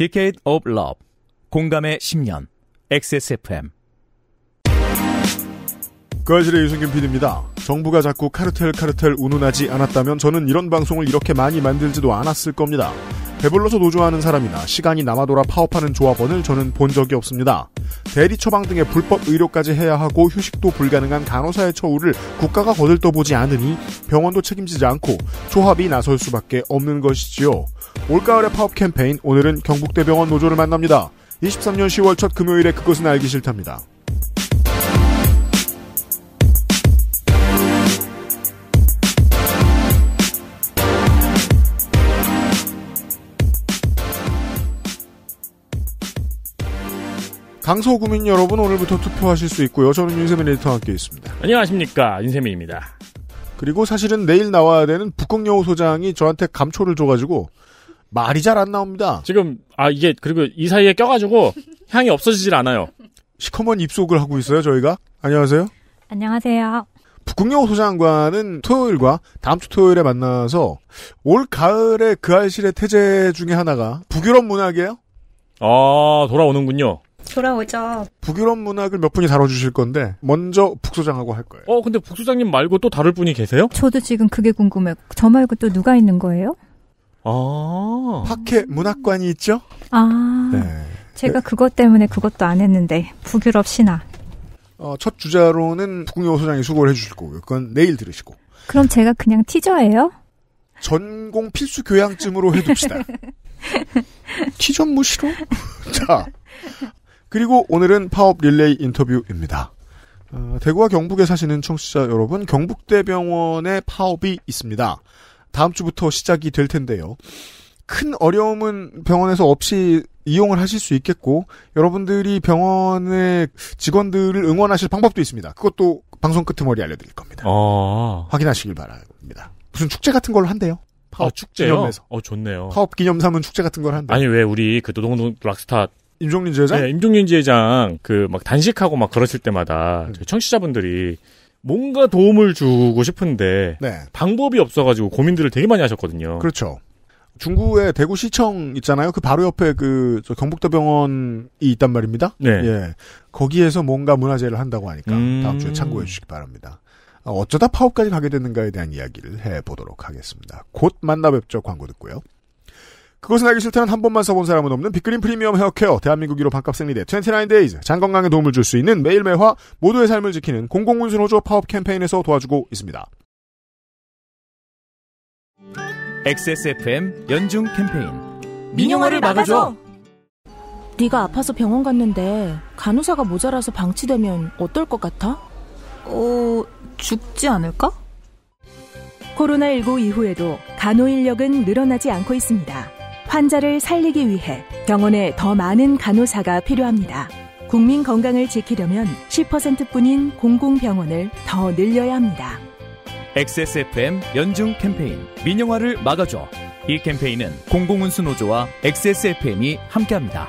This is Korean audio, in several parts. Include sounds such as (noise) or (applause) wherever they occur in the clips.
Decade of Love 공감의 10년 XSFM 그아실의 유승균 PD입니다. 정부가 자꾸 카르텔 카르텔 운운하지 않았다면 저는 이런 방송을 이렇게 많이 만들지도 않았을 겁니다. 배불러서 노조하는 사람이나 시간이 남아돌아 파업하는 조합원을 저는 본 적이 없습니다. 대리 처방 등의 불법 의료까지 해야 하고 휴식도 불가능한 간호사의 처우를 국가가 거들떠보지 않으니 병원도 책임지지 않고 조합이 나설 수밖에 없는 것이지요. 올가을의 파업 캠페인 오늘은 경북대병원 노조를 만납니다. 23년 10월 첫 금요일에 그것은 알기 싫답니다. 강서구민 여러분 오늘부터 투표하실 수 있고요. 저는 윤세민 리터와 함께 있습니다. 안녕하십니까 윤세민입니다. 그리고 사실은 내일 나와야 되는 북극여우 소장이 저한테 감초를 줘가지고 말이 잘 안 나옵니다. 지금 아 이게 그리고 이 사이에 껴가지고 향이 없어지질 않아요. 시커먼 입속을 하고 있어요 저희가. 안녕하세요. 안녕하세요. 북극여우 소장관은 토요일과 다음 주 토요일에 만나서 올 가을에 그 알실의 태제 중에 하나가 북유럽 문학이에요. 아 돌아오는군요. 돌아오죠. 북유럽 문학을 몇 분이 다뤄주실 건데 먼저 북소장하고 할 거예요. 어 근데 북소장님 말고 또 다룰 분이 계세요? 저도 지금 그게 궁금해요. 저 말고 또 누가 있는 거예요? 아. 파케 문학관이 있죠? 아. 네. 제가 네. 그것 때문에 그것도 안 했는데 북유럽 신화. 어, 첫 주자로는 북궁여 소장이 수고를 해주실 거고요. 그건 내일 들으시고. 그럼 제가 그냥 티저예요? 전공 필수 교양쯤으로 해둡시다. (laughs) 티저 무시로? 뭐 (laughs) 자. 그리고 오늘은 파업 릴레이 인터뷰입니다. 어, 대구와 경북에 사시는 청취자 여러분, 경북대병원에 파업이 있습니다. 다음 주부터 시작이 될 텐데요. 큰 어려움은 병원에서 없이 이용을 하실 수 있겠고 여러분들이 병원의 직원들을 응원하실 방법도 있습니다. 그것도 방송 끝머리 알려드릴 겁니다. 어... 확인하시길 바랍니다. 무슨 축제 같은 걸로 한대요. 파업 아, 축제요? 기념에서. 어 좋네요. 파업 기념 삼은 축제 같은 걸 한대. 아니 왜 우리 그 노동동 락스타 임종윤 지회장? 네, 임종윤 지회장 그 막 단식하고 막 그러실 때마다 음. 그 청취자분들이 뭔가 도움을 주고 싶은데 네. 방법이 없어가지고 고민들을 되게 많이 하셨거든요. 그렇죠. 중구에 대구시청 있잖아요. 그 바로 옆에 그 경북대병원이 있단 말입니다. 네. 예. 거기에서 뭔가 문화재를 한다고 하니까 음... 다음 주에 참고해 주시기 바랍니다. 어, 어쩌다 파업까지 가게 됐는가에 대한 이야기를 해보도록 하겠습니다. 곧 만나 뵙죠. 광고 듣고요. 그것은 알기 싫다는 한 번만 써본 사람은 없는 빅그린 프리미엄 헤어케어 대한민국 1로 반값 생리대 29데이즈 장건강에 도움을 줄 수 있는 매일매화 모두의 삶을 지키는 공공운수노조 파업 캠페인에서 도와주고 있습니다. XSFM 연중 캠페인 민영화를 막아줘. 네가 아파서 병원 갔는데 간호사가 모자라서 방치되면 어떨 것 같아? 어, 죽지 않을까? 코로나19 이후에도 간호 인력은 늘어나지 않고 있습니다. 환자를 살리기 위해 병원에 더 많은 간호사가 필요합니다. 국민 건강을 지키려면 10%뿐인 공공병원을 더 늘려야 합니다. XSFM 연중 캠페인 민영화를 막아줘. 이 캠페인은 공공운수노조와 XSFM이 함께합니다.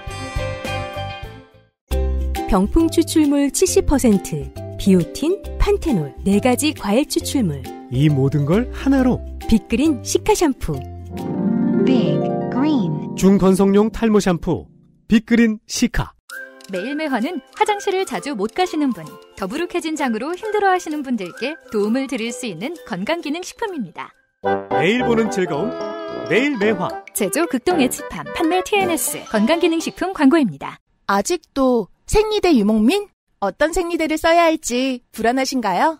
병풍 추출물 70%, 비오틴, 판테놀 네 가지 과일 추출물. 이 모든 걸 하나로 빅그린 시카 샴푸. 빅 중건성용 탈모 샴푸 빅그린 시카 매일매화는 화장실을 자주 못 가시는 분, 더부룩해진 장으로 힘들어하시는 분들께 도움을 드릴 수 있는 건강기능식품입니다. 매일 보는 즐거움, 매일매화 제조 극동 의치팜 판매 TNS 건강기능식품 광고입니다. 아직도 생리대 유목민? 어떤 생리대를 써야 할지 불안하신가요?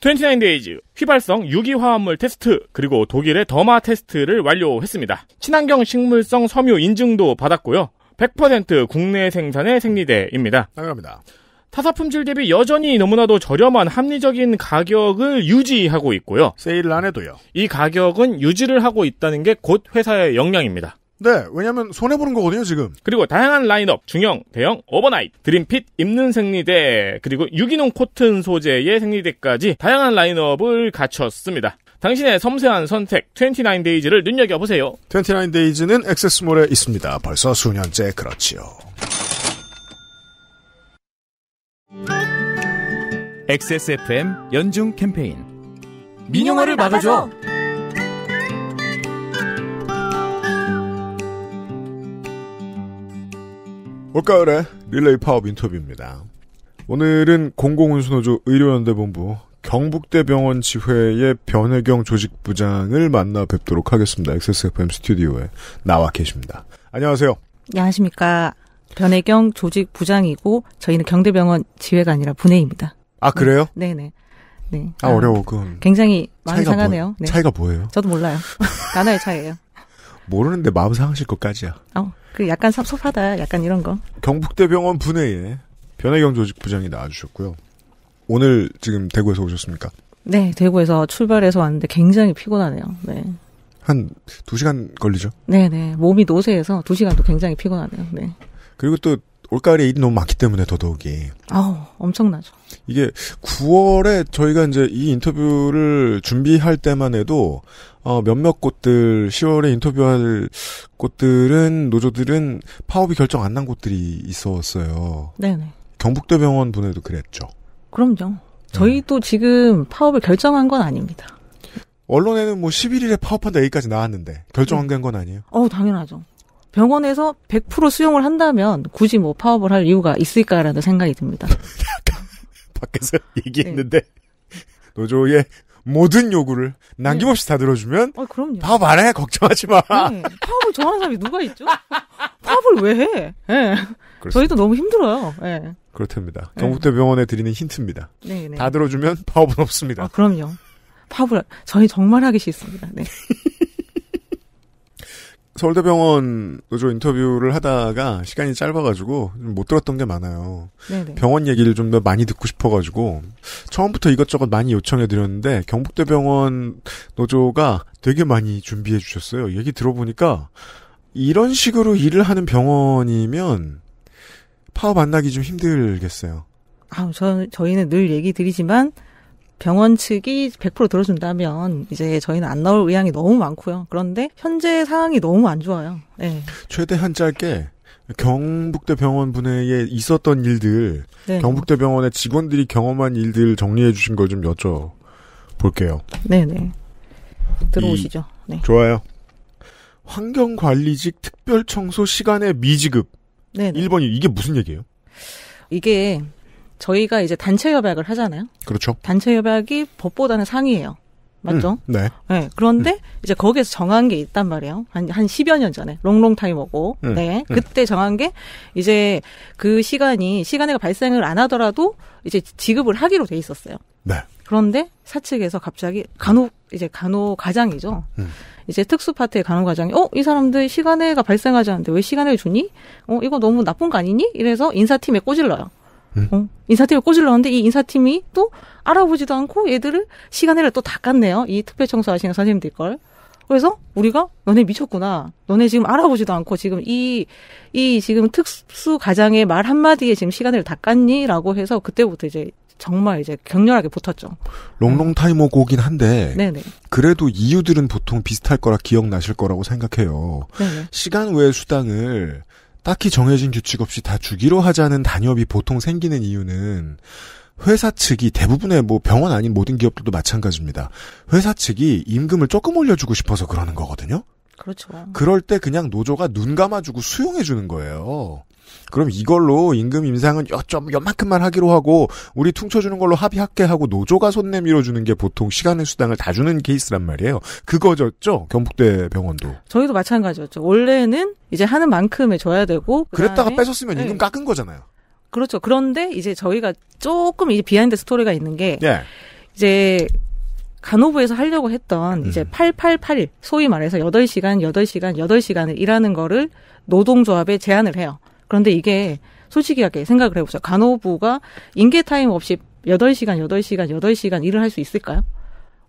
29데이즈, 휘발성 유기화합물 테스트, 그리고 독일의 더마 테스트를 완료했습니다. 친환경 식물성 섬유 인증도 받았고요. 100% 국내 생산의 생리대입니다. 당연합니다. 타사 품질 대비 여전히 너무나도 저렴한 합리적인 가격을 유지하고 있고요. 세일을 안 해도요. 이 가격은 유지를 하고 있다는 게 곧 회사의 역량입니다. 네, 왜냐면 손해 보는 거거든요 지금. 그리고 다양한 라인업 중형, 대형, 오버나잇, 드림핏, 입는 생리대, 그리고 유기농 코튼 소재의 생리대까지 다양한 라인업을 갖췄습니다. 당신의 섬세한 선택 29데이즈를 눈여겨보세요. 29데이즈는 액세스몰에 있습니다. 벌써 수년째 그렇지요. 액세스 f m 연중 캠페인 민영화를 막아줘! 올가을의 릴레이 파업 인터뷰입니다. 오늘은 공공운수노조 의료연대본부 경북대병원 지회의 변혜경 조직부장을 만나 뵙도록 하겠습니다. XSFM 스튜디오에 나와 계십니다. 안녕하세요. 네, 안녕하십니까. 변혜경 조직부장이고 저희는 경대병원 지회가 아니라 분회입니다. 아 그래요? 네, 네. 네. 아, 아 어려워 그건. 굉장히 마음 뭐, 상하네요. 뭐, 네. 차이가 뭐예요? 저도 몰라요. 나나의 (laughs) 차이예요. 모르는데 마음 상하실 것까지야. 어. 그 약간 섭섭하다, 약간 이런 거. 경북대병원 분해에 변혜경 조직 부장이 나와주셨고요. 오늘 지금 대구에서 오셨습니까? 네, 대구에서 출발해서 왔는데 굉장히 피곤하네요. 네. 한2시간 걸리죠? 네네. 네. 몸이 노쇠해서 2시간도 굉장히 피곤하네요. 네. 그리고 또 올가을에 일이 너무 많기 때문에 더더욱이. 아우, 엄청나죠. 이게 9월에 저희가 이제 이 인터뷰를 준비할 때만 해도 어, 몇몇 곳들 10월에 인터뷰할 곳들은 노조들은 파업이 결정 안 난 곳들이 있었어요. 네네. 경북대병원 분에도 그랬죠. 그럼요. 음. 저희도 네. 지금 파업을 결정한 건 아닙니다. 언론에는 뭐 11일에 파업한다 여기까지 나왔는데 결정한 네. 건 아니에요? 어, 당연하죠. 병원에서 100% 수용을 한다면 굳이 뭐 파업을 할 이유가 있을까라는 생각이 듭니다. (laughs) 밖에서 얘기했는데 네. 노조의 모든 요구를 남김없이 네. 다 들어주면 아, 그럼요. 파업 안 해. 걱정하지 마. 네. 파업을 좋아하는 사람이 누가 있죠? 파업을 왜 해? 네. 저희도 너무 힘들어요. 네. 그렇답니다. 네. 경북대병원에 드리는 힌트입니다. 네, 네, 다 들어주면 파업은 없습니다. 아, 그럼요. 파업을 저희 정말 하기 싫습니다. 네. (laughs) 서울대병원 노조 인터뷰를 하다가 시간이 짧아가지고 못 들었던 게 많아요. 네네. 병원 얘기를 좀 더 많이 듣고 싶어가지고 처음부터 이것저것 많이 요청해드렸는데 경북대병원 노조가 되게 많이 준비해 주셨어요. 얘기 들어보니까 이런 식으로 일을 하는 병원이면 파업 안 나기 좀 힘들겠어요. 아, 저, 저희는 늘 얘기 드리지만 병원 측이 100% 들어준다면 이제 저희는 안 나올 의향이 너무 많고요. 그런데 현재 상황이 너무 안 좋아요. 네. 최대한 짧게 경북대 병원 분야에 있었던 일들, 네. 경북대 병원의 직원들이 경험한 일들 정리해 주신 걸 좀 여쭤 볼게요. 네네. 들어오시죠. 네. 좋아요. 환경관리직 특별청소 시간의 미지급. 네 1번이 이게 무슨 얘기예요? 이게 저희가 이제 단체 협약을 하잖아요. 그렇죠. 단체 협약이 법보다는 상이에요. 맞죠? 음, 네. 네. 그런데 음. 이제 거기에서 정한 게 있단 말이에요. 한, 한 10여 년 전에. 롱롱타임 오고. 음, 네. 음. 그때 정한 게 이제 그 시간이, 시간에가 발생을 안 하더라도 이제 지급을 하기로 돼 있었어요. 네. 그런데 사측에서 갑자기 간호, 이제 간호과장이죠. 음. 이제 특수파트의 간호과장이, 어, 이 사람들 시간해가 발생하지 않는데 왜 시간을 주니? 어, 이거 너무 나쁜 거 아니니? 이래서 인사팀에 꼬질러요. 어? 인사팀을 꼬질렀는데 이 인사팀이 또 알아보지도 않고 얘들을 시간을 또닦았네요이 특별 청소하시는 선생님들 걸. 그래서 우리가 너네 미쳤구나. 너네 지금 알아보지도 않고 지금 이, 이 지금 특수 가장의 말 한마디에 지금 시간을 닦았니 라고 해서 그때부터 이제 정말 이제 격렬하게 붙었죠. 롱롱 타이머고긴 한데 네네. 그래도 이유들은 보통 비슷할 거라 기억나실 거라고 생각해요. 네네. 시간 외 수당을 딱히 정해진 규칙 없이 다 주기로 하자는 단협이 보통 생기는 이유는 회사 측이 대부분의 뭐 병원 아닌 모든 기업들도 마찬가지입니다. 회사 측이 임금을 조금 올려주고 싶어서 그러는 거거든요. 그렇죠. 그럴 때 그냥 노조가 눈 감아주고 수용해주는 거예요. 그럼 이걸로 임금 임상은 여점 연만큼만 하기로 하고 우리 퉁쳐주는 걸로 합의할게 하고 노조가 손 내밀어 주는 게 보통 시간의 수당을 다 주는 케이스란 말이에요. 그거였죠 경북대 병원도. 저희도 마찬가지였죠. 원래는 이제 하는 만큼을 줘야 되고 그랬다가 뺏었으면 임금 네. 깎은 거잖아요. 그렇죠. 그런데 이제 저희가 조금 이제 비하인드 스토리가 있는 게 네. 이제 간호부에서 하려고 했던 이제 8 8 8 소위 말해서 8시간, 8시간, 8시간을 일하는 거를 노동조합에 제안을 해요. 그런데 이게 솔직하게 생각을 해보세요 간호부가 인계 타임 없이 8시간, 8시간, 8시간 일을 할 수 있을까요?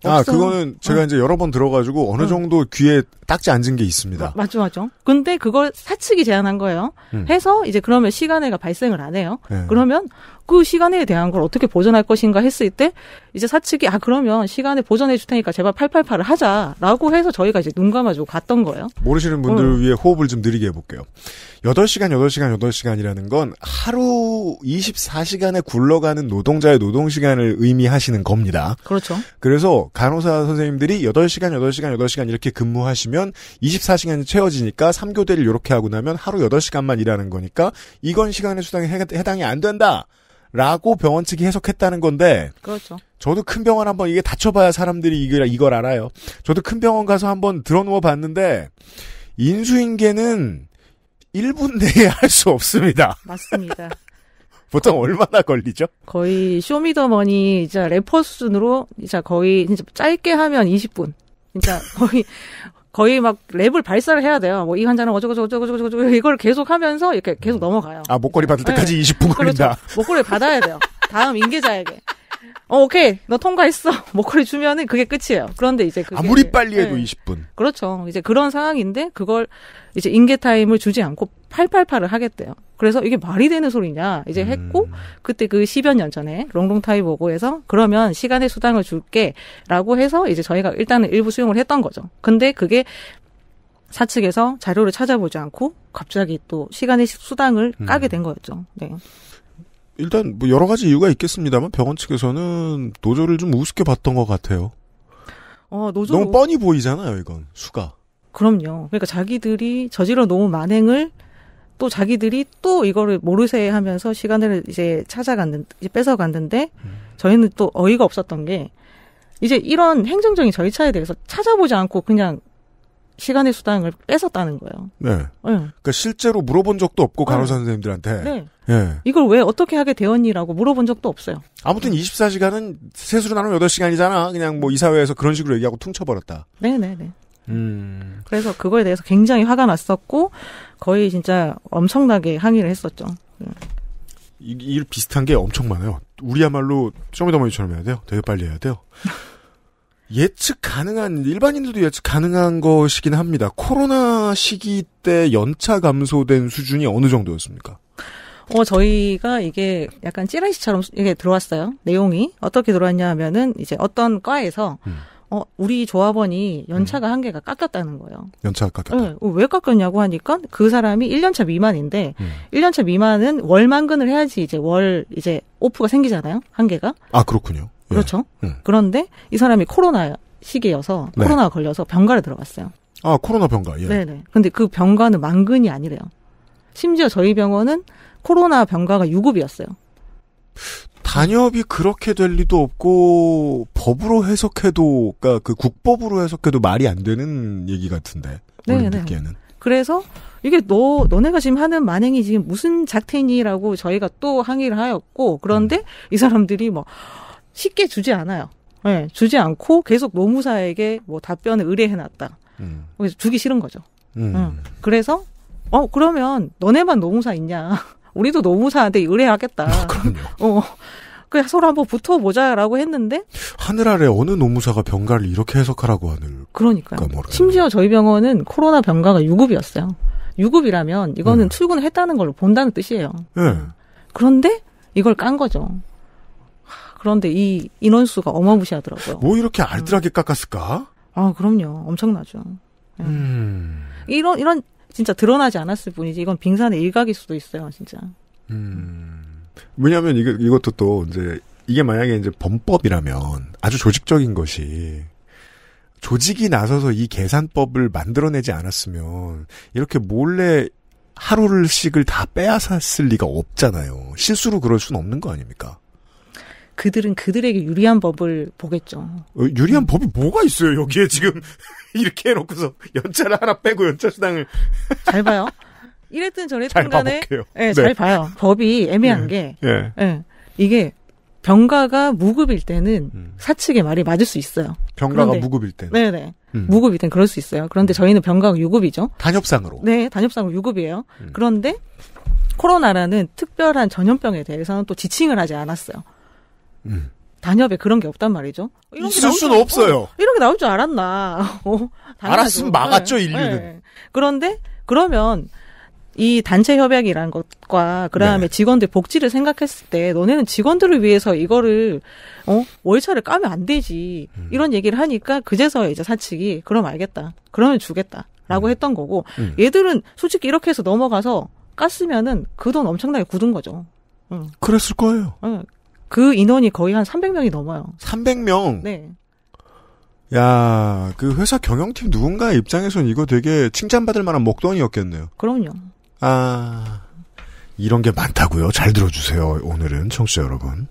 아, 없어요. 그거는 제가 어. 이제 여러 번 들어가지고 어느 어. 정도 귀에 딱지 앉은 게 있습니다. 맞죠, 맞죠. 근데 그걸 사측이 제안한 거예요. 응. 음. 해서 이제 그러면 시간애가 발생을 안 해요. 네. 그러면 그 시간에 대한 걸 어떻게 보전할 것인가 했을 때 이제 사측이 아 그러면 시간에 보전해 줄 테니까 제발 888을 하자라고 해서 저희가 이제 눈 감아주고 갔던 거예요. 모르시는 분들 을 음. 위해 호흡을 좀 느리게 해볼게요. 8시간, 8시간, 8시간이라는 건 하루 24시간에 굴러가는 노동자의 노동시간을 의미하시는 겁니다. 그렇죠. 그래서 간호사 선생님들이 8시간, 8시간, 8시간 이렇게 근무하시면 24시간이 채워지니까 3교대를 이렇게 하고 나면 하루 8시간만 일하는 거니까 이건 시간의 수당에 해당이 안 된다. 라고 병원 측이 해석했다는 건데. 그렇죠. 저도 큰 병원 한번 이게 다쳐봐야 사람들이 이걸, 이걸 알아요. 저도 큰 병원 가서 한번 들어누워 봤는데, 인수인계는 1분 (laughs) 내에 할 수 없습니다. 맞습니다. (laughs) 보통 얼마나 걸리죠? 거의 쇼미더머니 이제 래퍼 수준으로 이제 거의 진짜 짧게 하면 20분. 진짜 거의 거의 막 랩을 발사를 해야 돼요. 뭐 이 환자는 어쩌고저쩌고저쩌고 이걸 계속 하면서 이렇게 계속 음. 넘어가요. 아 목걸이 받을 때까지 네. 20분 그렇죠. 걸린다. 그렇죠. 목걸이 받아야 돼요. 다음 인계자에게. 어, 오케이. 너 통과했어. (laughs) 목걸이 주면은 그게 끝이에요. 그런데 이제 그 아무리 빨리 해도 네. 20분. 그렇죠. 이제 그런 상황인데 그걸 이제 인계 타임을 주지 않고 888을 하겠대요. 그래서 이게 말이 되는 소리냐 이제 음. 했고 그때 그 10여 년 전에 롱롱 타이 보고해서 그러면 시간의 수당을 줄게라고 해서 이제 저희가 일단은 일부 수용을 했던 거죠. 근데 그게 사측에서 자료를 찾아보지 않고 갑자기 또 시간의 수당을 음. 까게 된 거였죠. 네. 일단 뭐 여러 가지 이유가 있겠습니다만 병원 측에서는 노조를 좀 우습게 봤던 것 같아요. 어, 노조 너무 뻔히 보이잖아요, 이건 수가. 그럼요. 그러니까 자기들이 저지러 너무 만행을 또 자기들이 또 이거를 모르쇠 하면서 시간을 이제 찾아갔는 이제 뺏어갔는데 음. 저희는 또 어이가 없었던 게 이제 이런 행정적인 절차에 대해서 찾아보지 않고 그냥 시간의 수당을 뺏었다는 거예요. 네. 네. 그러니까 실제로 물어본 적도 없고 예. 간호사 선생님들한테. 네. 네. 이걸 왜 어떻게 하게 되었니라고 물어본 적도 없어요. 아무튼 24시간은 세수로 나누면 8시간이잖아. 그냥 뭐 이사회에서 그런 식으로 얘기하고 퉁쳐버렸다. 네네네. 네, 네. 음. 그래서 그거에 대해서 굉장히 화가 났었고 거의 진짜 엄청나게 항의를 했었죠. 이, 일 비슷한 게 엄청 많아요. 우리야말로 쇼미더머니처럼 해야 돼요. 되게 빨리 해야 돼요. (laughs) 예측 가능한 일반인들도 예측 가능한 것이긴 합니다. 코로나 시기 때 연차 감소된 수준이 어느 정도였습니까? 어 저희가 이게 약간 찌라시처럼 이게 들어왔어요. 내용이 어떻게 들어왔냐 하면은 이제 어떤 과에서 음. 어, 우리 조합원이 연차가 음. 한 개가 깎였다는 거예요. 연차가 깎였다. 네. 왜 깎였냐고 하니까 그 사람이 1년차 미만인데 음. 1년차 미만은 월만근을 해야지 이제 월 이제 오프가 생기잖아요. 한 개가. 아, 그렇군요. 예. 그렇죠. 네. 그런데 이 사람이 코로나 시기여서 네. 코로나가 걸려서 병가를 들어갔어요. 아 코로나 병가. 예. 네네. 근데 그 병가는 만근이 아니래요. 심지어 저희 병원은 코로나 병가가 유급이었어요 단협이 그렇게 될 리도 없고 법으로 해석해도 그러니까 그 국법으로 해석해도 말이 안 되는 얘기 같은데. 네네. 그래서 이게 너 너네가 지금 하는 만행이 지금 무슨 작태니라고 저희가 또 항의를 하였고 그런데 음. 이 사람들이 뭐 쉽게 주지 않아요. 예, 네, 주지 않고 계속 노무사에게 뭐 답변을 의뢰해놨다. 음. 그래서 주기 싫은 거죠. 음. 응. 음. 그래서 어 그러면 너네만 노무사 있냐? (laughs) 우리도 노무사한테 의뢰하겠다. 아, 그럼요. (laughs) 어. 그 서로 한번 붙어보자라고 했는데 하늘 아래 어느 노무사가 병가를 이렇게 해석하라고 하는 그러니까요. 모르겠 심지어 저희 병원은 코로나 병가가 유급이었어요유급이라면 이거는 음. 출근을 했다는 걸로 본다는 뜻이에요. 예. 그런데 이걸 깐 거죠. 그런데 이 인원수가 어마무시하더라고요. 뭐 이렇게 알뜰하게 음. 깎았을까? 아, 그럼요. 엄청나죠. 네. 음. 이런, 이런, 진짜 드러나지 않았을 뿐이지, 이건 빙산의 일각일 수도 있어요, 진짜. 음. 왜냐면, 하이 이것도 또, 이제, 이게 만약에 이제 범법이라면, 아주 조직적인 것이, 조직이 나서서 이 계산법을 만들어내지 않았으면, 이렇게 몰래 하루를씩을 다 빼앗았을 리가 없잖아요. 실수로 그럴 순 없는 거 아닙니까? 그들은 그들에게 유리한 법을 보겠죠. 어, 유리한 음. 법이 뭐가 있어요? 여기에 지금 (laughs) 이렇게 해놓고서 연차를 하나 빼고 연차 수당을 잘 봐요. (laughs) 이랬든 저랬든 간에 예, 네, 잘 봐요. 법이 애매한 네. 게 네. 네. 이게 병가가 무급일 때는 음. 사측의 말이 맞을 수 있어요. 병가가 그런데, 무급일 때. 네네. 음. 무급일 땐 그럴 수 있어요. 그런데 음. 저희는 병가가 유급이죠. 단협상으로. 네, 단협상으로 유급이에요. 음. 그런데 코로나라는 특별한 전염병에 대해서는 또 지칭을 하지 않았어요. 음. 단협에 그런 게 없단 말이죠. 이런 있을 수는 줄, 없어요. 어, 이런 게 나올 줄 알았나. (laughs) 어, 알았으면 막았죠 네. 인류는. 네. 그런데 그러면 이 단체 협약이라는 것과 그다음에 네. 직원들 복지를 생각했을 때 너네는 직원들을 위해서 이거를 어 월차를 까면 안 되지 음. 이런 얘기를 하니까 그제서야 이제 사측이 그럼 알겠다 그러면 주겠다라고 음. 했던 거고 음. 얘들은 솔직히 이렇게 해서 넘어가서 깠으면은 그 돈 엄청나게 굳은 거죠. 응. 음. 그랬을 거예요. 응. 그 인원이 거의 한 300명이 넘어요. 300명? 네. 야, 그 회사 경영팀 누군가 입장에선 이거 되게 칭찬받을 만한 목돈이었겠네요. 그럼요. 아, 이런 게 많다고요. 잘 들어주세요. 오늘은 청취자 여러분.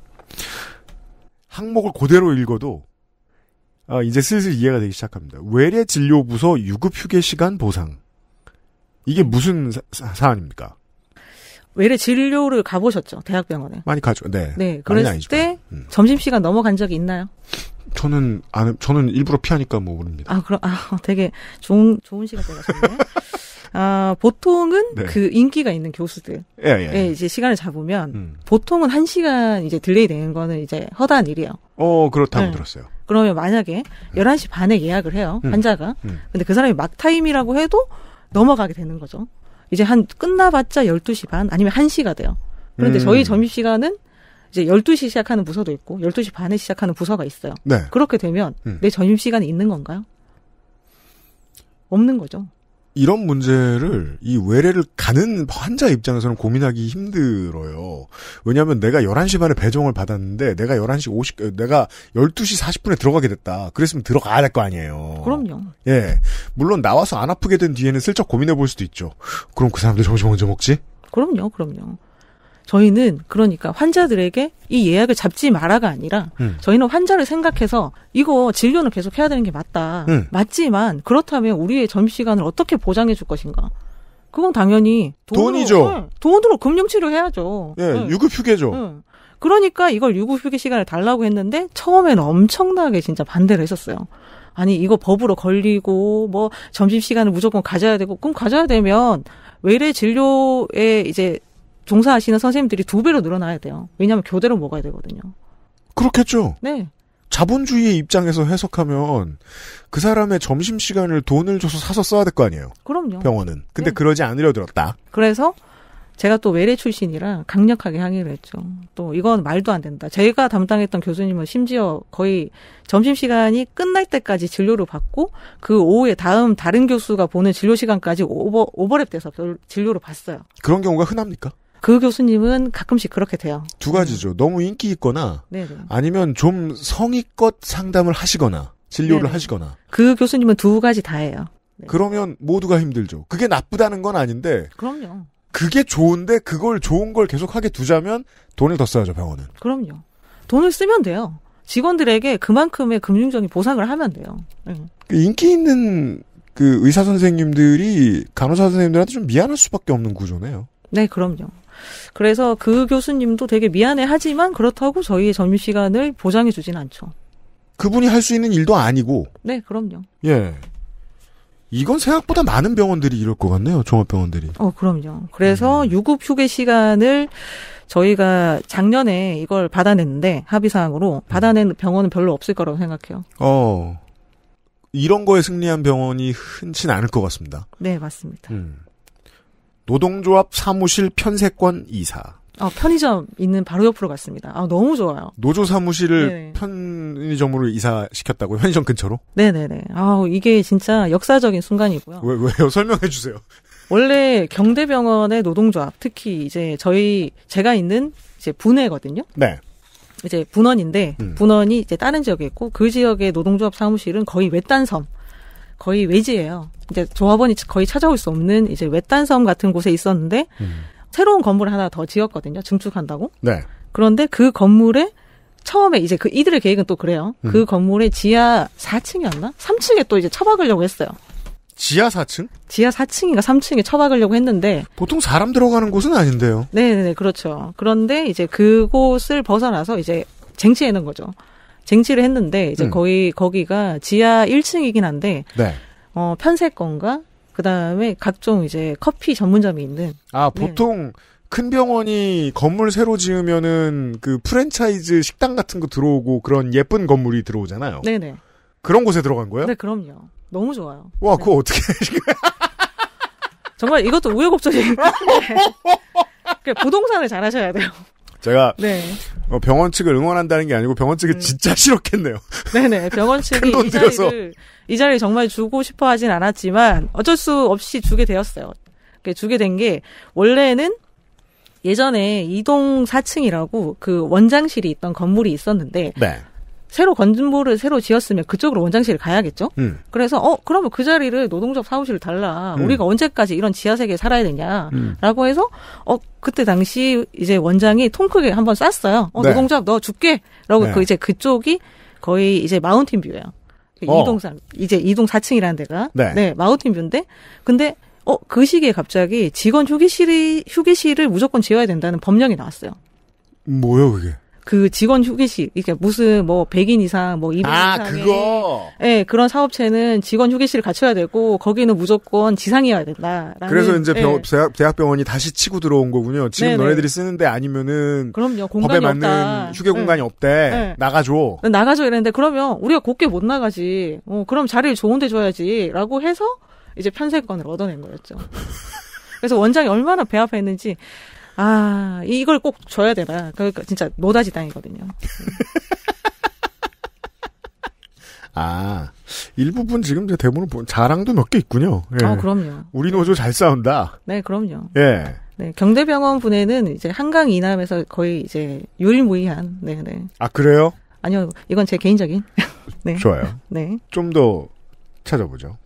항목을 그대로 읽어도 아, 이제 슬슬 이해가 되기 시작합니다. 외래 진료부서 유급 휴게 시간 보상. 이게 무슨 사, 안입니까 외래 진료를 가보셨죠 대학병원에 많이 가죠 네. 네 그랬을 때 음. 점심 시간 넘어간 적이 있나요? 저는 안 저는 일부러 피하니까 뭐 모릅니다. 아 그럼 아 (laughs) 되게 좋은 좋은 시간대가 좋네요. 아, 보통은 네. 그 인기가 있는 교수들. 예, 예, 네, 예. 이제 시간을 잡으면, 음. 보통은 한 시간 이제 딜레이 되는 거는 이제 허다한 일이에요. 어, 그렇다고 네. 들었어요. 그러면 만약에 음. 11시 반에 예약을 해요, 음. 환자가. 음. 근데 그 사람이 막 타임이라고 해도 넘어가게 되는 거죠. 이제 한 끝나봤자 12시 반 아니면 1시가 돼요. 그런데 음. 저희 점심 시간은 이제 12시 시작하는 부서도 있고 12시 반에 시작하는 부서가 있어요. 네. 그렇게 되면 음. 내 점심 시간이 있는 건가요? 없는 거죠. 이런 문제를 이 외래를 가는 환자 입장에서는 고민하기 힘들어요. 왜냐하면 내가 11시 반에 배정을 받았는데 내가 11시 50 어, 내가 12시 40분에 들어가게 됐다. 그랬으면 들어가야 될 거 아니에요. 그럼요. 예. 물론 나와서 안 아프게 된 뒤에는 슬쩍 고민해 볼 수도 있죠. 그럼 그 사람들 점심 언제 먹지? 그럼요. 그럼요. 저희는 그러니까 환자들에게 이 예약을 잡지 마라가 아니라 음. 저희는 환자를 생각해서 이거 진료는 계속 해야 되는 게 맞다. 음. 맞지만 그렇다면 우리의 점심시간을 어떻게 보장해 줄 것인가? 그건 당연히 돈으로, 돈이죠 응, 돈으로 금융치료 해야죠. 예, 응. 유급휴게죠. 응. 그러니까 이걸 유급휴게 시간을 달라고 했는데 처음에는 엄청나게 진짜 반대를 했었어요. 아니 이거 법으로 걸리고 뭐 점심 시간을 무조건 가져야 되고 그럼 가져야 되면 외래 진료에 이제 종사하시는 선생님들이 두 배로 늘어나야 돼요. 왜냐하면 교대로 먹어야 되거든요. 그렇겠죠. 네. 자본주의의 입장에서 해석하면 그 사람의 점심 시간을 돈을 줘서 사서 써야 될 거 아니에요. 그럼요. 병원은. 근데 네. 그러지 않으려 들었다. 그래서 제가 또 외래 출신이라 강력하게 항의를 했죠. 또 이건 말도 안 된다. 제가 담당했던 교수님은 심지어 거의 점심시간이 끝날 때까지 진료를 받고 그 오후에 다음 다른 교수가 보는 진료 시간까지 오버, 오버랩돼서 진료를 받어요. 그런 경우가 흔합니까? 그 교수님은 가끔씩 그렇게 돼요. 두 가지죠. 음. 너무 인기 있거나 네네. 네. 아니면 좀 성의껏 상담을 하시거나 진료를 네네. 네. 하시거나. 그 교수님은 두 가지 다예요. 네. 그러면 모두가 힘들죠. 그게 나쁘다는 건 아닌데. 그럼요. 그게 좋은데 그걸 좋은 걸 계속하게 두자면 돈을 더 써야죠 병원은. 그럼요. 돈을 쓰면 돼요. 직원들에게 그만큼의 금융적인 보상을 하면 돼요. 응. 네. 그 인기 있는 그 의사 선생님들이 간호사 선생님들한테 좀 미안할 수밖에 없는 구조네요. 네, 그럼요. 그래서 그 교수님도 되게 미안해하지만 그렇다고 저희의 점심 시간을 보장해 주진 않죠. 그분이 할 수 있는 일도 아니고. 네, 그럼요. 예. 이건 생각보다 많은 병원들이 이럴 것 같네요. 종합병원들이. 어, 그럼요. 그래서 음. 유급 휴게 시간을 저희가 작년에 이걸 받아냈는데 합의 사항으로 음. 받아낸 병원은 별로 없을 거라고 생각해요. 어. 이런 거에 승리한 병원이 흔치 않을 것 같습니다. 네, 맞습니다. 음. 노동조합 사무실 편세권 이사. 아, 편의점 있는 바로 옆으로 갔습니다. 아, 너무 좋아요. 노조 사무실을 네. 편의점으로 이사시켰다고요? 편의점 근처로? 네네네. 아 이게 진짜 역사적인 순간이고요. 왜, 왜요? (laughs) 설명해 주세요. 원래 경대병원의 노동조합, 특히 이제 저희, 제가 있는 이제 분해거든요 네. 이제 분원인데, 음. 분원이 이제 다른 지역에 있고, 그 지역의 노동조합 사무실은 거의 외딴 섬. 거의 외지예요. 이제 조합원이 거의 찾아올 수 없는 이제 외딴 섬 같은 곳에 있었는데 음. 새로운 건물을 하나 더 지었거든요. 증축한다고. 네. 그런데 그 건물에 처음에 이제 그 이들의 계획은 또 그래요. 음. 그 건물의 지하 4층이었나? 3층에 또 이제 처박으려고 했어요. 지하 4층? 지하 4층인가 3층에 처박으려고 했는데 보통 사람 들어가는 곳은 아닌데요. 네, 네, 네. 그렇죠. 그런데 이제 그곳을 벗어나서 이제 쟁취해낸 거죠. 쟁취를 했는데 이제 음. 거의 거기가 지하 1층이긴 한데 네. 어, 편세권과 그다음에 각종 이제 커피 전문점이 있는 아 네. 보통 네. 큰 병원이 건물 새로 지으면은 그 프랜차이즈 식당 같은 거 들어오고 그런 예쁜 건물이 들어오잖아요. 네네. 그런 곳에 들어간 거예요? 네, 그럼요. 너무 좋아요. 와, 네. 그거 어떻게 (laughs) 정말 이것도 우여곡절이. (laughs) 네. 그러니까 부동산을 잘 하셔야 돼요. 제가 네. 어, 병원 측을 응원한다는 게 아니고 병원 측이 음. 진짜 싫었겠네요. 네네. 병원 (laughs) 측이 이 자리를, 이 자리를 정말 주고 싶어 하진 않았지만 어쩔 수 없이 주게 되었어요. 주게 된 게 원래는 예전에 이동 4층이라고 그 원장실이 있던 건물이 있었는데 네. 새로 건물을 새로 지었으면 그쪽으로 원장실 을 가야겠죠. 음. 그래서 어 그러면 그 자리를 노동조합 사무실을 달라. 음. 우리가 언제까지 이런 지하 세계에 살아야 되냐라고 음. 해서 어 그때 당시 이제 원장이 통 크게 한번 쐈어요. 어 네. 노동조합 너죽게라고 네. 그 이제 그쪽이 거의 이제 마운틴 뷰예요. 그 어. 이동산 이제 이동 4층이라는 데가 네, 네 마운틴 뷰인데 근데 어 그 시기에 갑자기 직원 휴게실이 휴게실을 무조건 지어야 된다는 법령이 나왔어요. 뭐요 그게? 그 직원 휴게실, 그러 무슨 뭐백인 이상 뭐2 0 아, 이상의 그거. 예, 그런 사업체는 직원 휴게실을 갖춰야 되고 거기는 무조건 지상이어야 된다. 그래서 이제 병, 예. 대학병원이 다시 치고 들어온 거군요. 지금 네네. 너네들이 쓰는데 아니면은 그럼요. 공간이 법에 없다. 맞는 휴게 예. 공간이 네. 없대. 네. 나가줘. 나가줘 이랬는데 그러면 우리가 곱게 못 나가지. 어, 그럼 자리를 좋은 데 줘야지라고 해서 이제 편세권을 얻어낸 거였죠. (laughs) 그래서 원장이 얼마나 배합했는지 아, 이걸 꼭 줘야 되나. 그러니까 진짜 노다지당이거든요. 아, 일부분 지금 제 대본을 본 자랑도 몇 개 있군요. 예. 아, 그럼요. 우리 노조 잘 싸운다. 네, 그럼요. 예. 네, 경대병원 분에는 이제 한강 이남에서 거의 이제 유일무이한, 네, 네. 아, 그래요? 아니요, 이건 제 개인적인. (laughs) 네. 좋아요. 네. 좀 더 찾아보죠.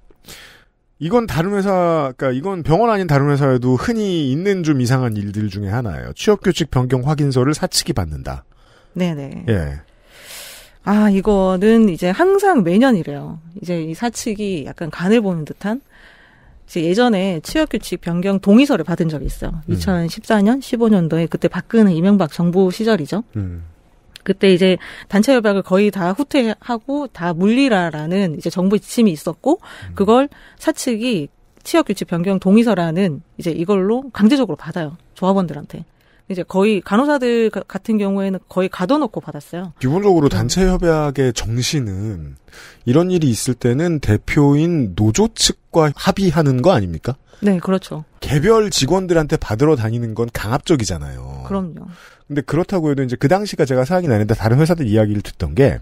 이건 다른 회사, 그러니까 이건 병원 아닌 다른 회사에도 흔히 있는 좀 이상한 일들 중에 하나예요. 취업 규칙 변경 확인서를 사치기 받는다. 네네. 예. 아 이거는 이제 항상 매년 이래요. 이제 이 사측이 약간 간을 보는 듯한. 이제 예전에 취업 규칙 변경 동의서를 받은 적이 있어요. 음. 2014년, 15년도에 그때 박근혜 이명박 정부 시절이죠. 음. 그때 이제 단체 협약을 거의 다 후퇴하고 다 물리라라는 이제 정부 지침이 있었고 음. 그걸 사측이 취업 규칙 변경 동의서라는 이제 이걸로 강제적으로 받아요 조합원들한테. 이제 거의 간호사들 같은 경우에는 거의 가둬놓고 받았어요. 기본적으로 네. 단체 협약의 정신은 이런 일이 있을 때는 대표인 노조 측과 합의하는 거 아닙니까? 네, 그렇죠. 개별 직원들한테 받으러 다니는 건 강압적이잖아요. 그럼요. 근데 그렇다고 해도 이제 그 당시가 제가 사학이 나는데 다른 회사들 이야기를 듣던 게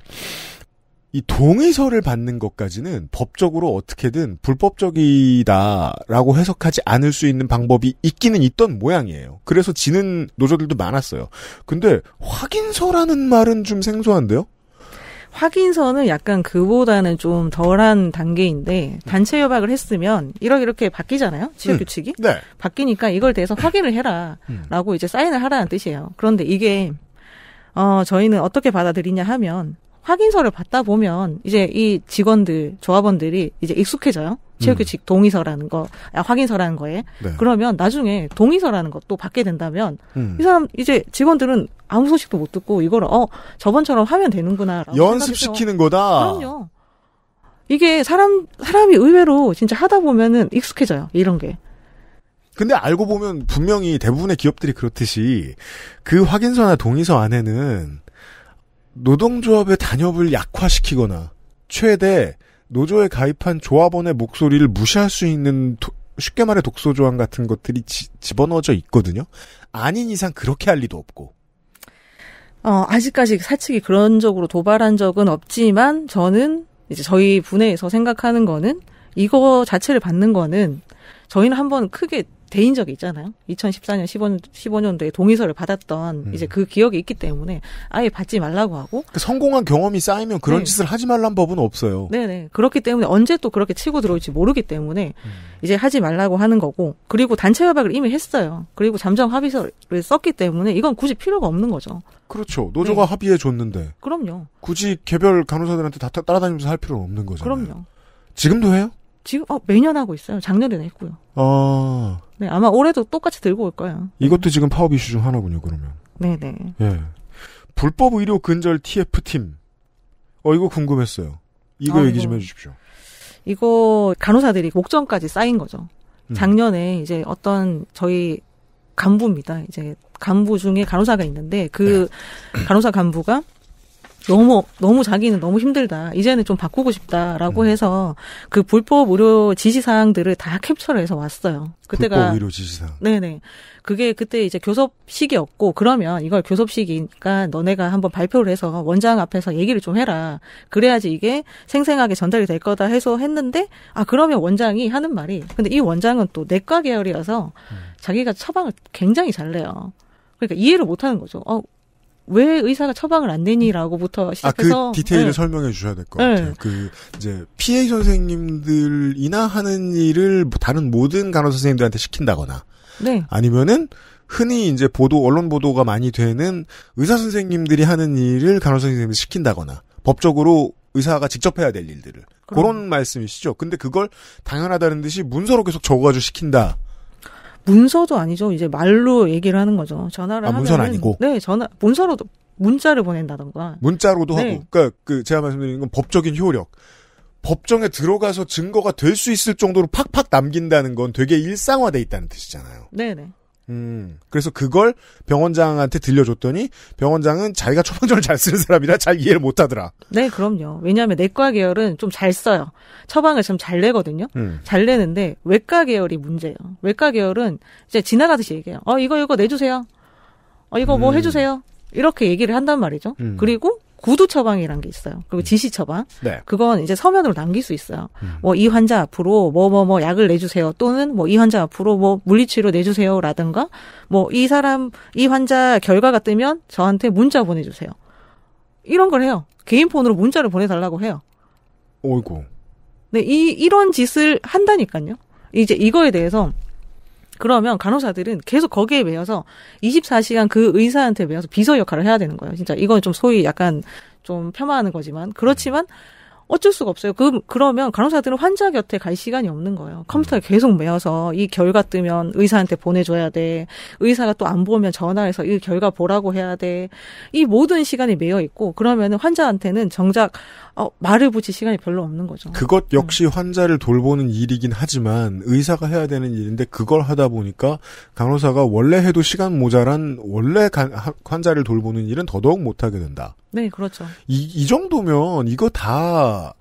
이 동의서를 받는 것까지는 법적으로 어떻게든 불법적이다라고 해석하지 않을 수 있는 방법이 있기는 있던 모양이에요. 그래서 지는 노조들도 많았어요. 근데 확인서라는 말은 좀 생소한데요? 확인서는 약간 그보다는 좀 덜한 단계인데 음. 단체 협약을 했으면 이렇게 이렇게 바뀌잖아요. 취업 규칙이 음. 네. 바뀌니까 이걸 대해서 확인을 해라라고 음. 이제 사인을 하라는 뜻이에요. 그런데 이게 어 저희는 어떻게 받아들이냐 하면 확인서를 받다 보면 이제 이 직원들 조합원들이 이제 익숙해져요. 체육규칙 음. 동의서라는 거, 아, 확인서라는 거에. 네. 그러면 나중에 동의서라는 것도 받게 된다면 음. 이 사람 이제 직원들은 아무 소식도 못 듣고 이걸 어 저번처럼 하면 되는구나. 연습시키는 거다. 그럼요. 이게 사람 사람이 의외로 진짜 하다 보면은 익숙해져요. 이런 게. 근데 알고 보면 분명히 대부분의 기업들이 그렇듯이 그 확인서나 동의서 안에는 노동조합의 단협을 약화시키거나 최대 노조에 가입한 조합원의 목소리를 무시할 수 있는 도, 쉽게 말해 독소 조항 같은 것들이 지, 집어넣어져 있거든요. 아닌 이상 그렇게 할 리도 없고. 어, 아직까지 사측이 그런 적으로 도발한 적은 없지만 저는 이제 저희 분해에서 생각하는 거는 이거 자체를 받는 거는 저희는 한번 크게 대인 적이 있잖아요. 2014년 15, 15년도에 동의서를 받았던 음. 이제 그 기억이 있기 때문에 아예 받지 말라고 하고 그 성공한 경험이 쌓이면 그런 네. 짓을 하지 말란 법은 없어요. 네네 그렇기 때문에 언제 또 그렇게 치고 들어올지 모르기 때문에 음. 이제 하지 말라고 하는 거고 그리고 단체 협약을 이미 했어요. 그리고 잠정 합의서를 썼기 때문에 이건 굳이 필요가 없는 거죠. 그렇죠. 노조가 네. 합의해 줬는데. 그럼요. 굳이 개별 간호사들한테 다 따라다니면서 할 필요는 없는 거죠. 그럼요. 지금도 해요? 지금 어, 매년 하고 있어요. 작년에는 했고요. 아. 네, 아마 올해도 똑같이 들고 올 거예요. 이것도 네. 지금 파업 이슈 중 하나군요, 그러면. 네네. 네. 예. 불법 의료 근절 TF팀. 어, 이거 궁금했어요. 이거 아, 얘기 좀 이거. 해주십시오. 이거 간호사들이 목전까지 쌓인 거죠. 음. 작년에 이제 어떤 저희 간부입니다. 이제 간부 중에 간호사가 있는데 그 네. 간호사 간부가 너무 너무 자기는 너무 힘들다. 이제는 좀 바꾸고 싶다라고 음. 해서 그 불법 의료 지시 사항들을 다 캡처를 해서 왔어요. 그때가 불법 의료 지시 사항. 네네. 그게 그때 이제 교섭시기였고 그러면 이걸 교섭시기니까 너네가 한번 발표를 해서 원장 앞에서 얘기를 좀 해라. 그래야지 이게 생생하게 전달이 될 거다 해서 했는데 아 그러면 원장이 하는 말이 근데 이 원장은 또 내과 계열이어서 음. 자기가 처방을 굉장히 잘 내요. 그러니까 이해를 못 하는 거죠. 어, 왜 의사가 처방을 안 내니라고부터 시작해서 아, 그 디테일을 네. 설명해 주셔야 될것 네. 같아요. 네. 그 이제 피해 선생님들이나 하는 일을 다른 모든 간호 사 선생님들한테 시킨다거나 네. 아니면은 흔히 이제 보도 언론 보도가 많이 되는 의사 선생님들이 하는 일을 간호 사 선생님이 시킨다거나 법적으로 의사가 직접 해야 될 일들을 그런 말씀이시죠. 근데 그걸 당연하다는 듯이 문서로 계속 적어가지고 시킨다. 문서도 아니죠. 이제 말로 얘기를 하는 거죠. 전화를 하면 아, 문서 아니고. 네, 전화 문서로도 문자를 보낸다던가. 문자로도 네. 하고. 그러니까 그 제가 말씀드린 건 법적인 효력. 법정에 들어가서 증거가 될 수 있을 정도로 팍팍 남긴다는 건 되게 일상화돼 있다는 뜻이잖아요. 네네. 네. 음. 그래서 그걸 병원장한테 들려줬더니 병원장은 자기가 처방전을 잘 쓰는 사람이라 잘 이해를 못하더라. 네, 그럼요. 왜냐하면 내과 계열은 좀 잘 써요. 처방을 좀 잘 내거든요. 음. 잘 내는데 외과 계열이 문제예요. 외과 계열은 이제 지나가듯이 얘기해요. 어, 이거 이거 내주세요. 어, 이거 뭐 음. 해주세요. 이렇게 얘기를 한단 말이죠. 음. 그리고 구두 처방이라는 게 있어요. 그리고 음. 지시 처방. 네. 그건 이제 서면으로 남길 수 있어요. 음. 뭐이 환자 앞으로 뭐뭐뭐 뭐, 뭐 약을 내주세요. 또는 뭐 이 환자 앞으로 뭐 물리치료 내주세요라든가 뭐 이 사람 이 환자 결과가 뜨면 저한테 문자 보내주세요. 이런 걸 해요. 개인 폰으로 문자를 보내달라고 해요. 오이고. 네, 이 이런 짓을 한다니까요. 이제 이거에 대해서 그러면 간호사들은 계속 거기에 매여서 24시간 그 의사한테 매여서 비서 역할을 해야 되는 거예요. 진짜 이건 좀 소위 약간 좀 폄하하는 거지만 그렇지만 음. 어쩔 수가 없어요. 그, 그러면 간호사들은 환자 곁에 갈 시간이 없는 거예요. 컴퓨터에 계속 메어서이 결과 뜨면 의사한테 보내줘야 돼. 의사가 또 안 보면 전화해서 이 결과 보라고 해야 돼. 이 모든 시간이 메어 있고 그러면 환자한테는 정작 어, 말을 붙일 시간이 별로 없는 거죠. 그것 음. 역시 음. 환자를 돌보는 일이긴 하지만 의사가 해야 되는 일인데 그걸 하다 보니까 간호사가 원래 해도 시간 모자란 원래 간, 환자를 돌보는 일은 더더욱 못하게 된다. 네, 그렇죠. 이, 이 정도면 이거 다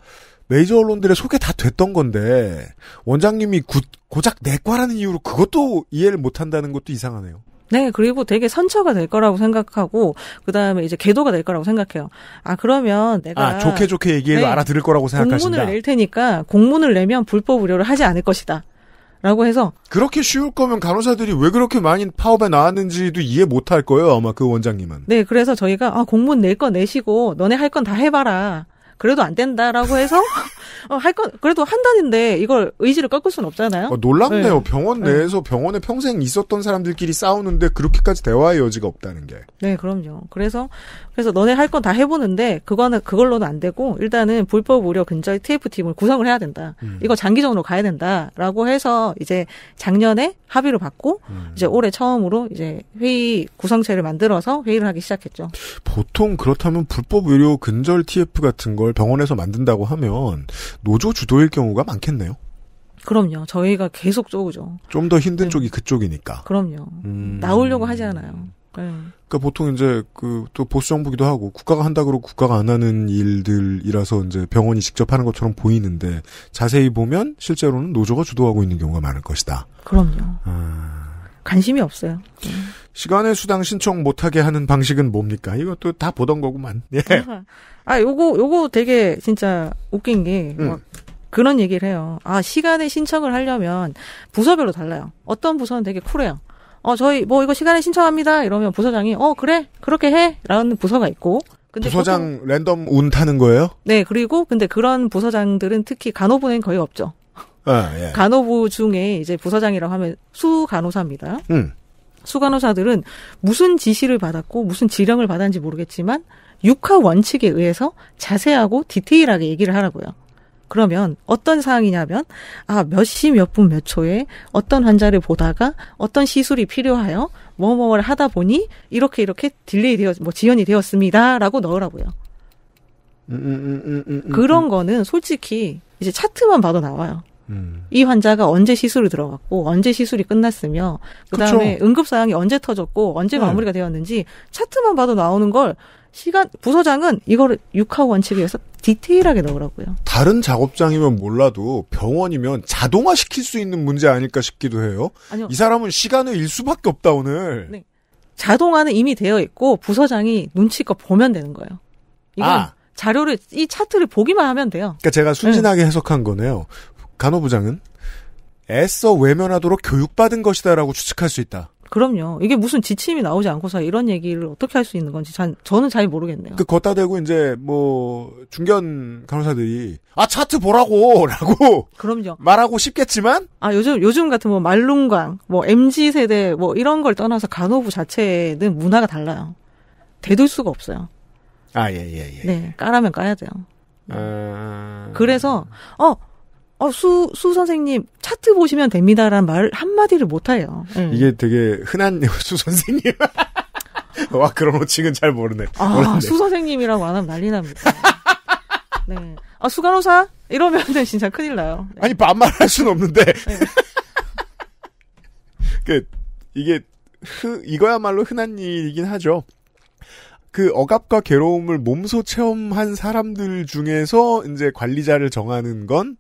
메이저 언론들의 소개 다 됐던 건데 원장님이 구, 고작 내과라는 이유로 그것도 이해를 못한다는 것도 이상하네요. 네, 그리고 되게 선처가 될 거라고 생각하고 그 다음에 이제 계도가 될 거라고 생각해요. 아 그러면 내가 아, 좋게 좋게 얘기해도 네, 알아들을 거라고 생각하신다. 공문을 낼 테니까 공문을 내면 불법 의료를 하지 않을 것이다. 라고 해서 그렇게 쉬울 거면 간호사들이 왜 그렇게 많이 파업에 나왔는지도 이해 못할 거예요 아마 그 원장님은 네 그래서 저희가 아 공문 낼 거 내시고 너네 할 건 다 해봐라 그래도 안 된다라고 해서 (laughs) 어, 할건 그래도 한다는데 이걸 의지를 꺾을 수는 없잖아요. 어, 놀랍네요. 네. 병원 네. 내에서 네. 병원에 평생 있었던 사람들끼리 싸우는데 그렇게까지 대화의 여지가 없다는 게. 네, 그럼요. 그래서 그래서 너네 할 건 다 해보는데 그거는 그걸로는 안 되고 일단은 불법 우려 근절 TF 팀을 구성을 해야 된다. 음. 이거 장기적으로 가야 된다라고 해서 이제 작년에 합의를 받고 음. 이제 올해 처음으로 이제 회의 구성체를 만들어서 회의를 하기 시작했죠. 보통 그렇다면 불법 의료 근절 TF 같은 걸걸 병원에서 만든다고 하면 노조 주도일 경우가 많겠네요. 그럼요. 저희가 계속 쪼그죠좀 더 힘든 네. 쪽이 그쪽이니까. 그럼요. 음. 나오려고 하지 않아요. 네. 그니까 보통 이제 그 또 보수 정부기도 하고 국가가 한다 그러고 국가가 안 하는 일들이라서 이제 병원이 직접 하는 것처럼 보이는데 자세히 보면 실제로는 노조가 주도하고 있는 경우가 많을 것이다. 그럼요. 아... 관심이 없어요. 네. 시간의 수당 신청 못하게 하는 방식은 뭡니까? 이것도 다 보던 거구만. (laughs) 예. 아, 요거, 요거 되게 진짜 웃긴 게, 음. 막 그런 얘기를 해요. 아, 시간에 신청을 하려면 부서별로 달라요. 어떤 부서는 되게 쿨해요. 어, 저희 뭐 이거 시간에 신청합니다. 이러면 부서장이, 어, 그래? 그렇게 해? 라는 부서가 있고. 근데 부서장 보통, 랜덤 운 타는 거예요? 네, 그리고 근데 그런 부서장들은 특히 간호부는 거의 없죠. 아, 예. 간호부 중에 이제 부서장이라고 하면 수간호사입니다. 음. 수간호사들은 무슨 지시를 받았고 무슨 지령을 받았는지 모르겠지만 육하 원칙에 의해서 자세하고 디테일하게 얘기를 하라고요. 그러면 어떤 사항이냐면 아 몇 시 몇 분몇 몇 초에 어떤 환자를 보다가 어떤 시술이 필요하여 뭐뭐를 하다 보니 이렇게 이렇게 딜레이 되어 뭐 지연이 되었습니다라고 넣으라고요. 음 음 음, 음, 음, 음, 그런 거는 솔직히 이제 차트만 봐도 나와요. 음. 이 환자가 언제 시술을 들어갔고 언제 시술이 끝났으며 그다음에 그쵸. 응급 사항이 언제 터졌고 언제 네. 마무리가 되었는지 차트만 봐도 나오는 걸 시간 부서장은 이거를 육하 원칙에 의해서 디테일하게 넣으라고요. 다른 작업장이면 몰라도 병원이면 자동화 시킬 수 있는 문제 아닐까 싶기도 해요. 아니요. 이 사람은 시간을 일 수밖에 없다 오늘. 네. 자동화는 이미 되어 있고 부서장이 눈치껏 보면 되는 거예요. 이건 아. 자료를 이 차트를 보기만 하면 돼요. 그러니까 제가 순진하게 네. 해석한 거네요. 간호부장은 애써 외면하도록 교육받은 것이다라고 추측할 수 있다. 그럼요. 이게 무슨 지침이 나오지 않고서 이런 얘기를 어떻게 할 수 있는 건지 잘, 저는 잘 모르겠네요. 그 걷다 대고 이제 뭐 중견 간호사들이 아 차트 보라고라고 (laughs) 그럼요. 말하고 싶겠지만 아 요즘 요즘 같은 뭐 말룬광, 뭐 mz 세대 뭐 이런 걸 떠나서 간호부 자체는 문화가 달라요. 대들 수가 없어요. 아 예 예예. 예, 예. 네 까라면 까야 돼요. 아... 그래서 어 어, 수, 수 선생님, 차트 보시면 됩니다라는 말 한마디를 못해요. 네. 이게 되게 흔한 (laughs) 수 선생님. 와, 그런 호칭은 잘 모르네. 아, 모르네. 수 선생님이라고 안 하면 난리 납니다. 네. 아, 수 간호사? 이러면은 진짜 큰일 나요. 네. 아니, 반말할 순 없는데. 네. (laughs) 그, 이게, 흐, 이거야말로 흔한 일이긴 하죠. 그 억압과 괴로움을 몸소 체험한 사람들 중에서 이제 관리자를 정하는 건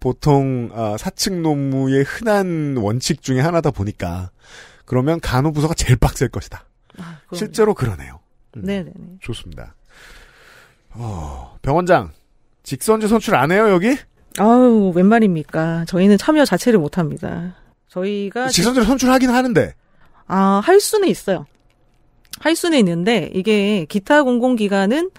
보통 아, 사측 노무의 흔한 원칙 중에 하나다 보니까 그러면 간호부서가 제일 빡셀 것이다. 아, 실제로 그러네요. 네 음, 네네 좋습니다. 어, 병원장 직선제 선출 안 해요 여기? 아우 웬 말입니까? 저희는 참여 자체를 못합니다. 저희가 직선제 선출하긴 하는데 아할 수는 있어요. 할 수는 있는데 이게 기타 공공기관은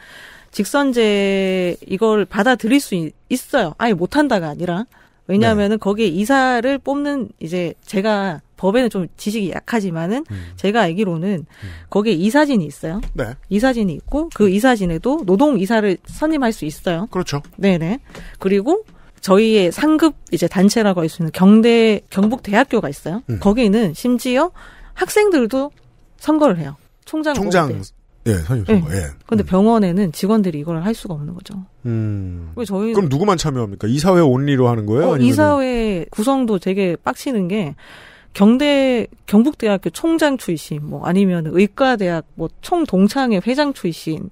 직선제 이걸 받아들일 수 있, 어요 아예 못한다가 아니라 왜냐하면은 네. 거기에 이사를 뽑는 이제 제가 법에는 좀 지식이 약하지만은 음. 제가 알기로는 음. 거기에 이사진이 있어요. 네. 이사진이 있고 그 음. 이사진에도 노동 이사를 선임할 수 있어요. 그렇죠. 네네. 그리고 저희의 상급 이제 단체라고 할 수 있는 경대 경북 대학교가 있어요. 음. 거기는 심지어 학생들도 선거를 해요. 총장 총장 예, 선림청가 예. 예. 근데 음. 병원에는 직원들이 이걸 할 수가 없는 거죠. 음. 저희 그럼 누구만 참여합니까? 이사회 온리로 하는 거예요? 어, 이사회 구성도 되게 빡치는 게 경대 경북대학교 총장 출신 뭐 아니면 의과대학 뭐 총동창회 회장 출신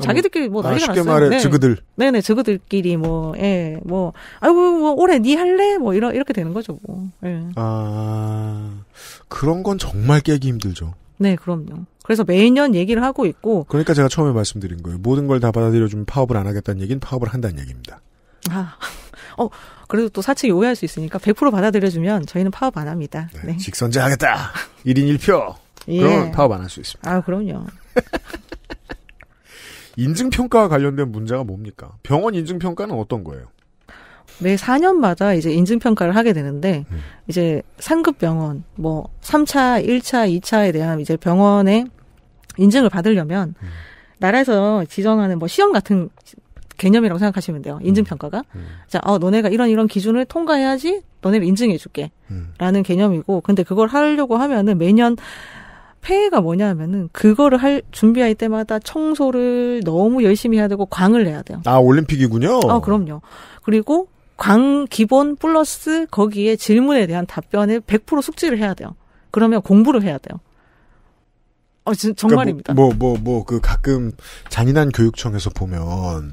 자기들끼리 뭐 아, 난리가 아, 쉽게 났어요. 말해 네. 즈그들. 네네 즈그들끼리 뭐 예뭐 아이고 뭐 올해 니 할래 뭐 이런 이렇게 되는 거죠 뭐. 예. 아 그런 건 정말 깨기 힘들죠. 네, 그럼요. 그래서 매년 얘기를 하고 있고. 그러니까 제가 처음에 말씀드린 거예요. 모든 걸 다 받아들여주면 파업을 안 하겠다는 얘기는 파업을 한다는 얘기입니다. 아, (laughs) 어, 그래도 또 사측이 오해할 수 있으니까 100% 받아들여주면 저희는 파업 안 합니다. 네. 네. 직선제 하겠다! 1인 1표! 예. 그러면 파업 안 할 수 있습니다. 아, 그럼요. (laughs) 인증평가와 관련된 문제가 뭡니까? 병원 인증평가는 어떤 거예요? 매 4년마다 이제 인증평가를 하게 되는데, 음. 이제 상급 병원, 뭐, 3차, 1차, 2차에 대한 이제 병원의 인증을 받으려면, 음. 나라에서 지정하는 뭐 시험 같은 개념이라고 생각하시면 돼요. 인증평가가. 음. 음. 자, 어, 너네가 이런 이런 기준을 통과해야지 너네를 인증해줄게. 음. 라는 개념이고, 근데 그걸 하려고 하면은 매년 폐해가 뭐냐 하면은 그거를 할 준비할 때마다 청소를 너무 열심히 해야 되고 광을 내야 돼요. 아 올림픽이군요. 아 그럼요. 그리고 광 기본 플러스 거기에 질문에 대한 답변을 100% 숙지를 해야 돼요. 그러면 공부를 해야 돼요. 어, 진, 그러니까 뭐, 정말입니다. 뭐 뭐 뭐 그 가끔 잔인한 교육청에서 보면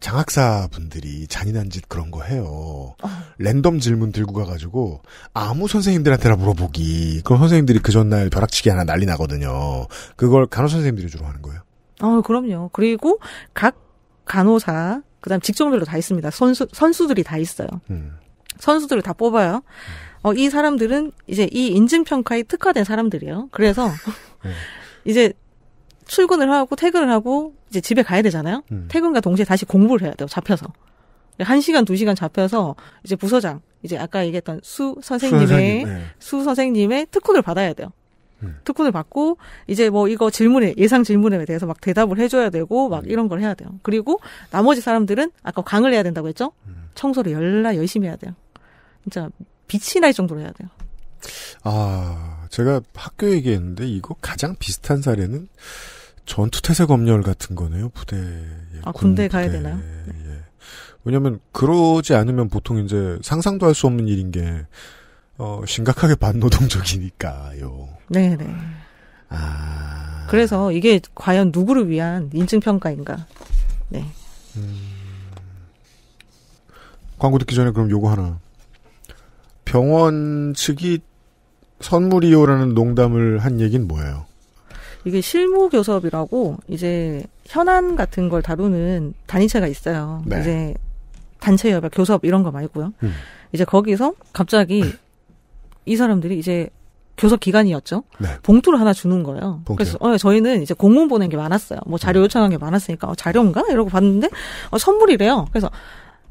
장학사 분들이 잔인한 짓 그런 거 해요. 어. 랜덤 질문 들고 가가지고 아무 선생님들한테나 물어보기. 그럼 선생님들이 그 전날 벼락치기 하나 난리 나거든요. 그걸 간호 선생님들이 주로 하는 거예요. 아, 그럼요. 그리고 각 간호사 그다음 직종별로 다 있습니다. 선수 선수들이 다 있어요. 음. 선수들을 다 뽑아요. 어, 이 사람들은 이제 이 인증 평가에 특화된 사람들이에요. 그래서 음. (laughs) 이제 출근을 하고 퇴근을 하고 이제 집에 가야 되잖아요. 음. 퇴근과 동시에 다시 공부를 해야 돼요. 잡혀서. 한 시간, 두 시간 잡혀서 이제 부서장, 이제 아까 얘기했던 수 선생님의, 수 네. 선생님의 특훈을 받아야 돼요. 특훈을 받고 이제 뭐 이거 질문에 예상 질문에 대해서 막 대답을 해줘야 되고 막 음. 이런 걸 해야 돼요. 그리고 나머지 사람들은 아까 강을 해야 된다고 했죠. 음. 청소를 열라 열심히 해야 돼요. 진짜 빛이 날 정도로 해야 돼요. 아 제가 학교 얘기했는데 이거 가장 비슷한 사례는 전투태세 검열 같은 거네요 부대. 예, 아 군대, 군대 가야 되나요? 예. 왜냐면 그러지 않으면 보통 이제 상상도 할 수 없는 일인 게 어, 심각하게 반노동적이니까요. 네네. 네. 아. 그래서 이게 과연 누구를 위한 인증평가인가. 네. 음... 광고 듣기 전에 그럼 요거 하나. 병원 측이 선물이요라는 농담을 한 얘기는 뭐예요? 이게 실무교섭이라고 이제 현안 같은 걸 다루는 단위체가 있어요. 네. 이제 단체 협약, 교섭 이런 거 말고요. 음. 이제 거기서 갑자기 이 사람들이 이제 교섭 기간이었죠. 네. 봉투를 하나 주는 거예요. 봉투요? 그래서 어, 저희는 이제 공문 보낸 게 많았어요. 뭐 자료 음. 요청한 게 많았으니까 어, 자료인가 이러고 봤는데 어, 선물이래요. 그래서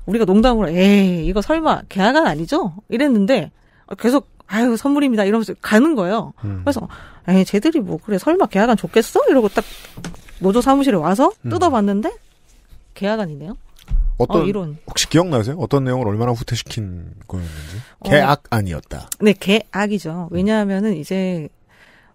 우리가 농담으로 에이 이거 설마 계약은 아니죠? 이랬는데 어, 계속 아유 선물입니다 이러면서 가는 거예요. 음. 그래서 에이 쟤들이 뭐 그래 설마 계약은 좋겠어? 이러고 딱 노조 사무실에 와서 음. 뜯어봤는데 계약안이네요. 어떤 어, 이런. 혹시 기억나세요? 어떤 내용을 얼마나 후퇴시킨 거였는지? 어, 계약 아니었다. 네, 계약이죠. 왜냐하면은 이제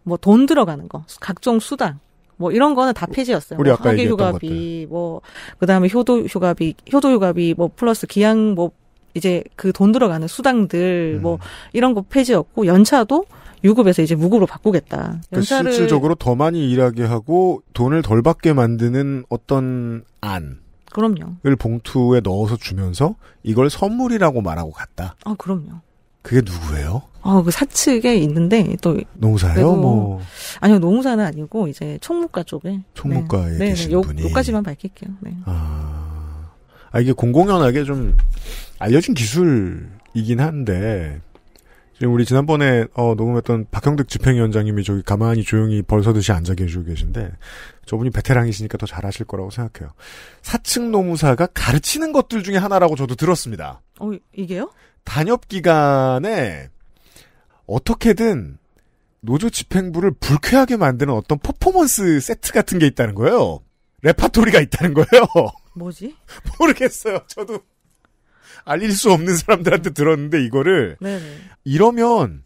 뭐 돈 들어가는 거, 각종 수당, 뭐 이런 거는 다 폐지였어요. 우리 뭐 아까 휴가비, 뭐 그다음에 효도 휴가비, 효도 휴가비 뭐 플러스 기양 뭐 이제 그 돈 들어가는 수당들 뭐 음. 뭐 이런 거 폐지였고 연차도 유급에서 이제 무급으로 바꾸겠다. 그러니까 연차를 그 실질적으로 더 많이 일하게 하고 돈을 덜 받게 만드는 어떤 안. 그럼요. 을 봉투에 넣어서 주면서 이걸 선물이라고 말하고 갔다. 아, 그럼요. 그게 누구예요? 아, 그 사측에 있는데 또노사요뭐 아니요, 노사는 아니고 이제 총무과 쪽에 네. 총무과에 네, 네. 계신 네, 요, 분이 요까지만 밝힐게요. 네. 아, 아 이게 공공연하게 좀 알려진 기술이긴 한데 지금 우리 지난번에 어, 녹음했던 박형득 집행위원장님이 저기 가만히 조용히 벌서듯이 앉아 계시고 계신데 저분이 베테랑이시니까 더 잘하실 거라고 생각해요. 사층 노무사가 가르치는 것들 중에 하나라고 저도 들었습니다. 어 이게요? 단협 기간에 어떻게든 노조 집행부를 불쾌하게 만드는 어떤 퍼포먼스 세트 같은 게 있다는 거예요. 레파토리가 있다는 거예요. 뭐지? (laughs) 모르겠어요. 저도 알릴 수 없는 사람들한테 들었는데 이거를 네네. 네. 이러면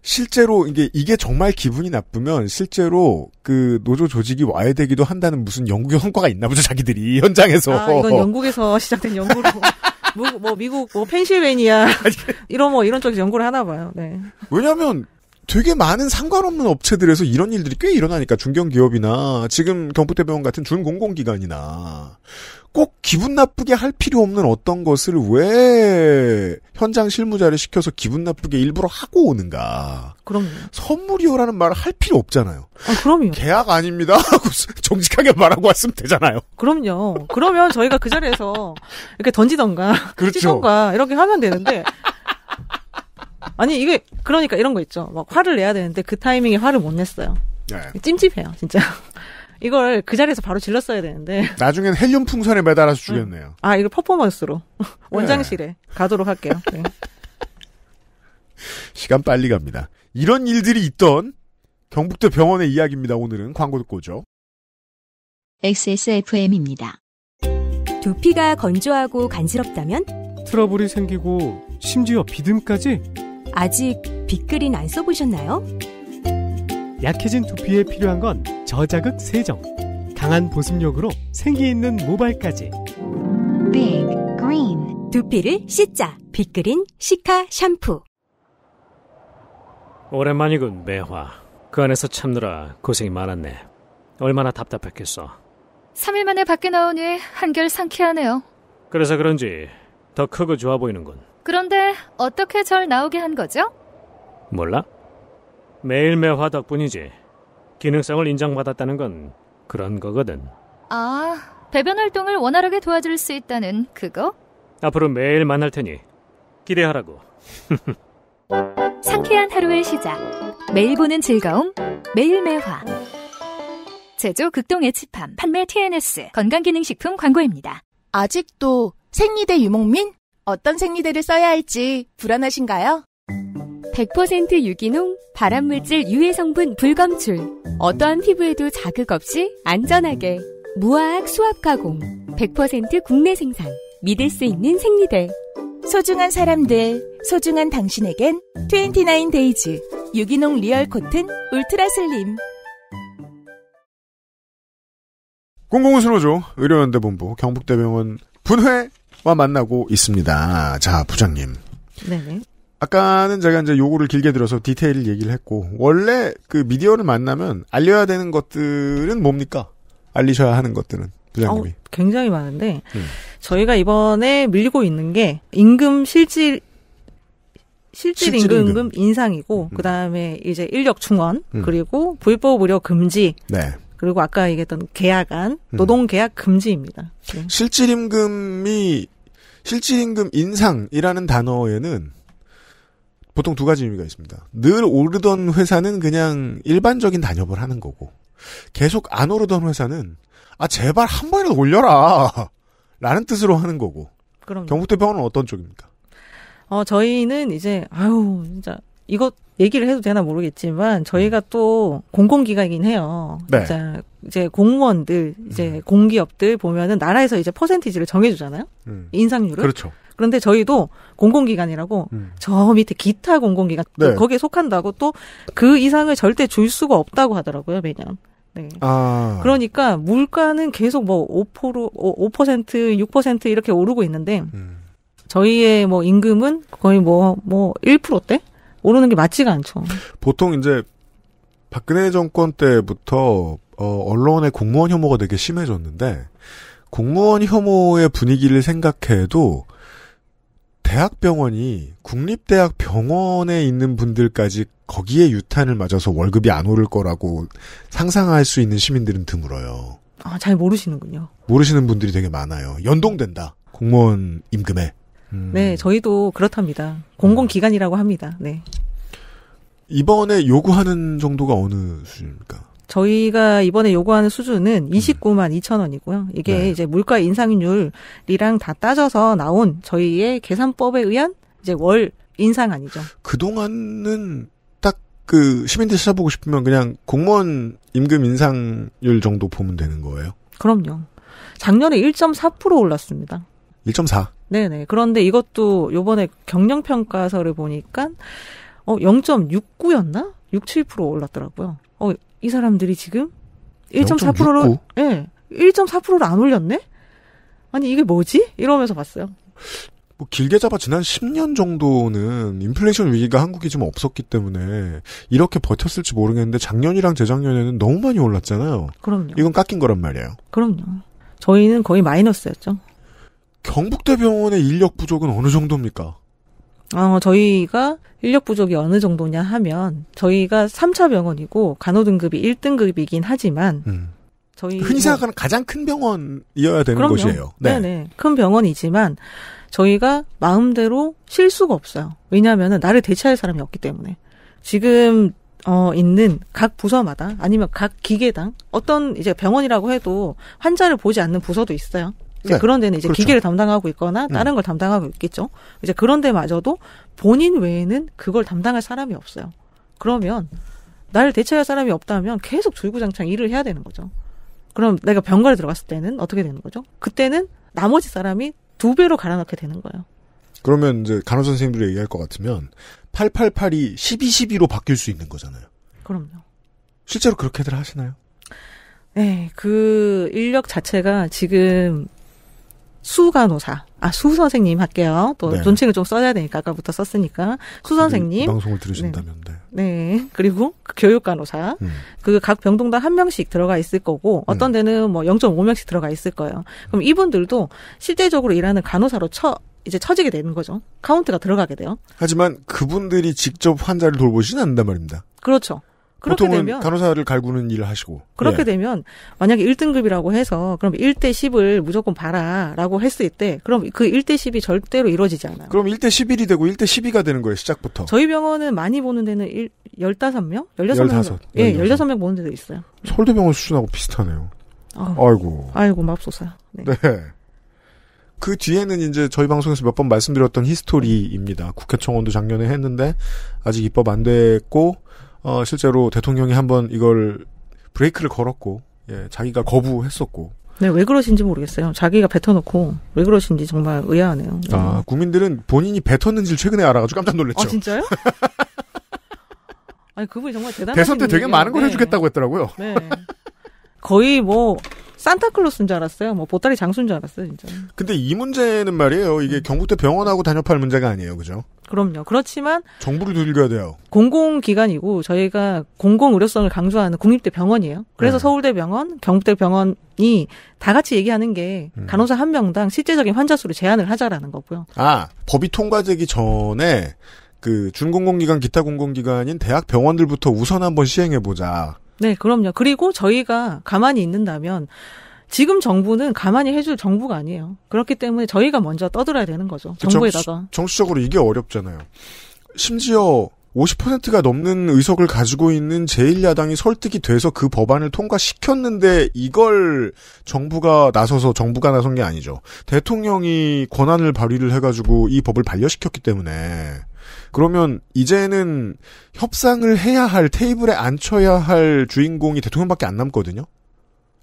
실제로 이게 이게 정말 기분이 나쁘면 실제로 그 노조 조직이 와야 되기도 한다는 무슨 연구 성과가 있나 보죠 자기들이 현장에서. 아, 이건 영국에서 (laughs) 시작된 연구로. 뭐, 뭐 미국 뭐 펜실베니아 (laughs) 이런 뭐 이런 쪽에서 연구를 하나 봐요. 네. 왜냐하면 되게 많은 상관없는 업체들에서 이런 일들이 꽤 일어나니까 중견기업이나 지금 경북대병원 같은 준공공기관이나 꼭 기분 나쁘게 할 필요 없는 어떤 것을 왜 현장 실무자를 시켜서 기분 나쁘게 일부러 하고 오는가. 그럼요. 선물이요라는 말을 할 필요 없잖아요. 아, 그럼요. 계약 아닙니다. (laughs) 하고 정직하게 말하고 왔으면 되잖아요. 그럼요. 그러면 저희가 그 자리에서 이렇게 던지던가. 그렇죠. 찌던가 이렇게 하면 되는데. 아니, 이게, 그러니까 이런 거 있죠. 막 화를 내야 되는데 그 타이밍에 화를 못 냈어요. 네. 찜찜해요, 진짜. 이걸 그 자리에서 바로 질렀어야 되는데. (laughs) 나중엔 헬륨 풍선에 매달아서 죽였네요. 아, 이거 퍼포먼스로. (laughs) 네. 원장실에 네. 가도록 할게요. 네. (laughs) 시간 빨리 갑니다. 이런 일들이 있던 경북대 병원의 이야기입니다. 오늘은 광고 듣고 오죠. XSFM입니다. 두피가 건조하고 간지럽다면? 트러블이 생기고 심지어 비듬까지? 아직 빅그린 안 써보셨나요? 약해진 두피에 필요한 건 저자극 세정, 강한 보습력으로 생기 있는 모발까지. Big Green 두피를 씻자 빅그린 시카 샴푸. 오랜만이군 매화. 그 안에서 참느라 고생이 많았네. 얼마나 답답했겠어. 3일 만에 밖에 나온 후에 한결 상쾌하네요. 그래서 그런지 더 크고 좋아 보이는군. 그런데 어떻게 절 나오게 한 거죠? 몰라? 매일매화 덕분이지. 기능성을 인정받았다는 건 그런 거거든. 아, 배변 활동을 원활하게 도와줄 수 있다는 그거? 앞으로 매일 만날 테니 기대하라고. (laughs) 상쾌한 하루의 시작. 매일 보는 즐거움. 매일매화. 제조 극동의 치팜. 판매 TNS. 건강기능식품 광고입니다. 아직도 생리대 유목민? 어떤 생리대를 써야 할지 불안하신가요? 100% 유기농, 발암물질 유해 성분 불검출. 어떠한 피부에도 자극 없이 안전하게. 무화학 수압 가공. 100% 국내 생산. 믿을 수 있는 생리대. 소중한 사람들, 소중한 당신에겐 29 데이즈 유기농 리얼 코튼 울트라 슬림. 공공의료죠 의료연대 본부 경북대병원 분회와 만나고 있습니다. 자, 부장님. 네 아까는 제가 이제 요구를 길게 들어서 디테일을 얘기를 했고 원래 그 미디어를 만나면 알려야 되는 것들은 뭡니까? 알리셔야 하는 것들은 부장님이 어, 굉장히 많은데 음. 저희가 이번에 밀리고 있는 게 임금 실질 실질, 실질 임금, 임금 인상이고 음. 그다음에 이제 인력 충원 음. 그리고 불법 의료 금지 네. 그리고 아까 얘기했던 계약안 음. 노동 계약 금지입니다. 네. 실질 임금이 실질 임금 인상이라는 단어에는 보통 두 가지 의미가 있습니다. 늘 오르던 회사는 그냥 일반적인 단협을 하는 거고 계속 안 오르던 회사는 아 제발 한 번이라도 올려라 (laughs) 라는 뜻으로 하는 거고 그럼 경북대병원은 어떤 쪽입니까? 어 저희는 이제 아유 진짜 이것 얘기를 해도 되나 모르겠지만 저희가 음. 또 공공기관이긴 해요. 네. 자, 이제 공무원들 이제 음. 공기업들 보면은 나라에서 이제 퍼센티지를 정해주잖아요. 음. 인상률을. 그렇죠. 그런데 저희도 공공기관이라고 음. 저 밑에 기타 공공기관 네. 거기에 속한다고 또 그 이상을 절대 줄 수가 없다고 하더라고요 매년. 네. 아. 그러니까 물가는 계속 뭐 5%, 5% 6% 이렇게 오르고 있는데 음. 저희의 뭐 임금은 거의 뭐 뭐 1%대 뭐 오르는 게 맞지가 않죠. 보통 이제 박근혜 정권 때부터 어, 언론의 공무원 혐오가 되게 심해졌는데 공무원 혐오의 분위기를 생각해도 대학병원이 국립대학병원에 있는 분들까지 거기에 유탄을 맞아서 월급이 안 오를 거라고 상상할 수 있는 시민들은 드물어요. 아, 잘 모르시는군요. 모르시는 분들이 되게 많아요. 연동된다. 공무원 임금에. 음. 네, 저희도 그렇답니다. 공공기관이라고 합니다. 네. 이번에 요구하는 정도가 어느 수준입니까? 저희가 이번에 요구하는 수준은 29만 음. 2천 원이고요. 이게 네. 이제 물가 인상률이랑 다 따져서 나온 저희의 계산법에 의한 이제 월 인상안이죠. 그동안은 딱 그 시민들 찾아보고 싶으면 그냥 공무원 임금 인상률 정도 보면 되는 거예요? 그럼요. 작년에 1.4% 올랐습니다. 1.4? 네네. 그런데 이것도 요번에 경영평가서를 보니까 어 0.69였나? 6, 7% 올랐더라고요. 어, 이 사람들이 지금 1.4%로 예. 1.4%를 안 올렸네? 아니 이게 뭐지? 이러면서 봤어요. 뭐 길게 잡아 지난 10년 정도는 인플레이션 위기가 한국이 좀 없었기 때문에 이렇게 버텼을지 모르겠는데 작년이랑 재작년에는 너무 많이 올랐잖아요. 그럼요. 이건 깎인 거란 말이에요. 그럼요. 저희는 거의 마이너스였죠. 경북대병원의 인력 부족은 어느 정도입니까? 어, 저희가 인력 부족이 어느 정도냐 하면 저희가 3차 병원이고 간호 등급이 1등급이긴 하지만 음. 저희 흔히 생각하는 뭐 가장 큰 병원이어야 되는 그럼요. 곳이에요. 네. 네네. 큰 병원이지만 저희가 마음대로 쉴 수가 없어요. 왜냐하면 나를 대체할 사람이 없기 때문에 지금 어, 있는 각 부서마다 아니면 각 기계당 어떤 이제 병원이라고 해도 환자를 보지 않는 부서도 있어요. 네. 그런 데는 이제 그렇죠. 기계를 담당하고 있거나 네. 다른 음. 걸 담당하고 있겠죠. 이제 그런 데마저도 본인 외에는 그걸 담당할 사람이 없어요. 그러면 나를 대체할 사람이 없다면 계속 줄구장창 일을 해야 되는 거죠. 그럼 내가 병가를 들어갔을 때는 어떻게 되는 거죠? 그때는 나머지 사람이 두 배로 갈아넣게 되는 거예요. 그러면 이제 간호사 선생님들이 얘기할 것 같으면 888이 1212로 바뀔 수 있는 거잖아요. 그럼요. 실제로 그렇게들 하시나요? 네, 그 인력 자체가 지금 수 간호사. 아, 수 선생님 할게요. 또 네. 논칭을 좀 써야 되니까 아까부터 썼으니까. 수 선생님. 방송을 들으신다면 네. 네. 네. 그리고 그 교육 간호사. 음. 그각 병동당 한 명씩 들어가 있을 거고 음. 어떤 데는 뭐 0.5명씩 들어가 있을 거예요. 그럼 이분들도 실제적으로 일하는 간호사로 쳐 이제 처지게 되는 거죠. 카운트가 들어가게 돼요. 하지만 그분들이 직접 환자를 돌보지는 않는단 말입니다. 그렇죠. 보통은 되면, 간호사를 갈구는 일을 하시고 그렇게 예. 되면 만약에 1등급이라고 해서 그럼 1대 10을 무조건 봐라라고 했을 때 그럼 그 1대 10이 절대로 이루어지지 않아요. 그럼 1대 11이 되고 1대 12가 되는 거예요, 시작부터. 저희 병원은 많이 보는 데는 1, 15명? 16명. 15, 예, 16. 16명 보는 데도 있어요. 서울대병원 수준하고 비슷하네요. 아, 아이고. 아이고, 맙소사. 네. 네. 그 뒤에는 이제 저희 방송에서 몇 번 말씀드렸던 히스토리입니다. 국회 청원도 작년에 했는데 아직 입법 안 됐고 어, 실제로 대통령이 한번 이걸 브레이크를 걸었고 예, 자기가 거부했었고. 네, 왜 그러신지 모르겠어요. 자기가 뱉어놓고 왜 그러신지 정말 의아하네요. 아, 국민들은 본인이 뱉었는지를 최근에 알아가지고 깜짝 놀랐죠. 아, 진짜요? (laughs) 아니 그분이 정말 대단한 대선 때 되게 많은 걸 네. 해주겠다고 했더라고요. 네. 거의 뭐 산타클로스인 줄 알았어요. 뭐 보따리 장수인 줄 알았어요, 진짜. 근데 이 문제는 말이에요. 이게 음. 경북대 병원하고 단협할 문제가 아니에요, 그죠? 그럼요. 그렇지만 정부를 들려야 돼요. 공공기관이고 저희가 공공 의료성을 강조하는 국립대 병원이에요. 그래서 네. 서울대 병원, 경북대 병원이 다 같이 얘기하는 게 음. 간호사 한 명당 실제적인 환자 수를 제한을 하자라는 거고요. 아 법이 통과되기 전에 그 준공공기관 기타 공공기관인 대학 병원들부터 우선 한번 시행해 보자. 네, 그럼요. 그리고 저희가 가만히 있는다면 지금 정부는 가만히 해 줄 정부가 아니에요. 그렇기 때문에 저희가 먼저 떠들어야 되는 거죠. 그 정부에다가. 정치, 적으로 이게 어렵잖아요. 심지어 50%가 넘는 의석을 가지고 있는 제1야당이 설득이 돼서 그 법안을 통과시켰는데 이걸 정부가 나서서 정부가 나선 게 아니죠. 대통령이 권한을 발휘를 해가지고 이 법을 반려시켰기 때문에 그러면 이제는 협상을 해야 할 테이블에 앉혀야 할 주인공이 대통령밖에 안 남거든요.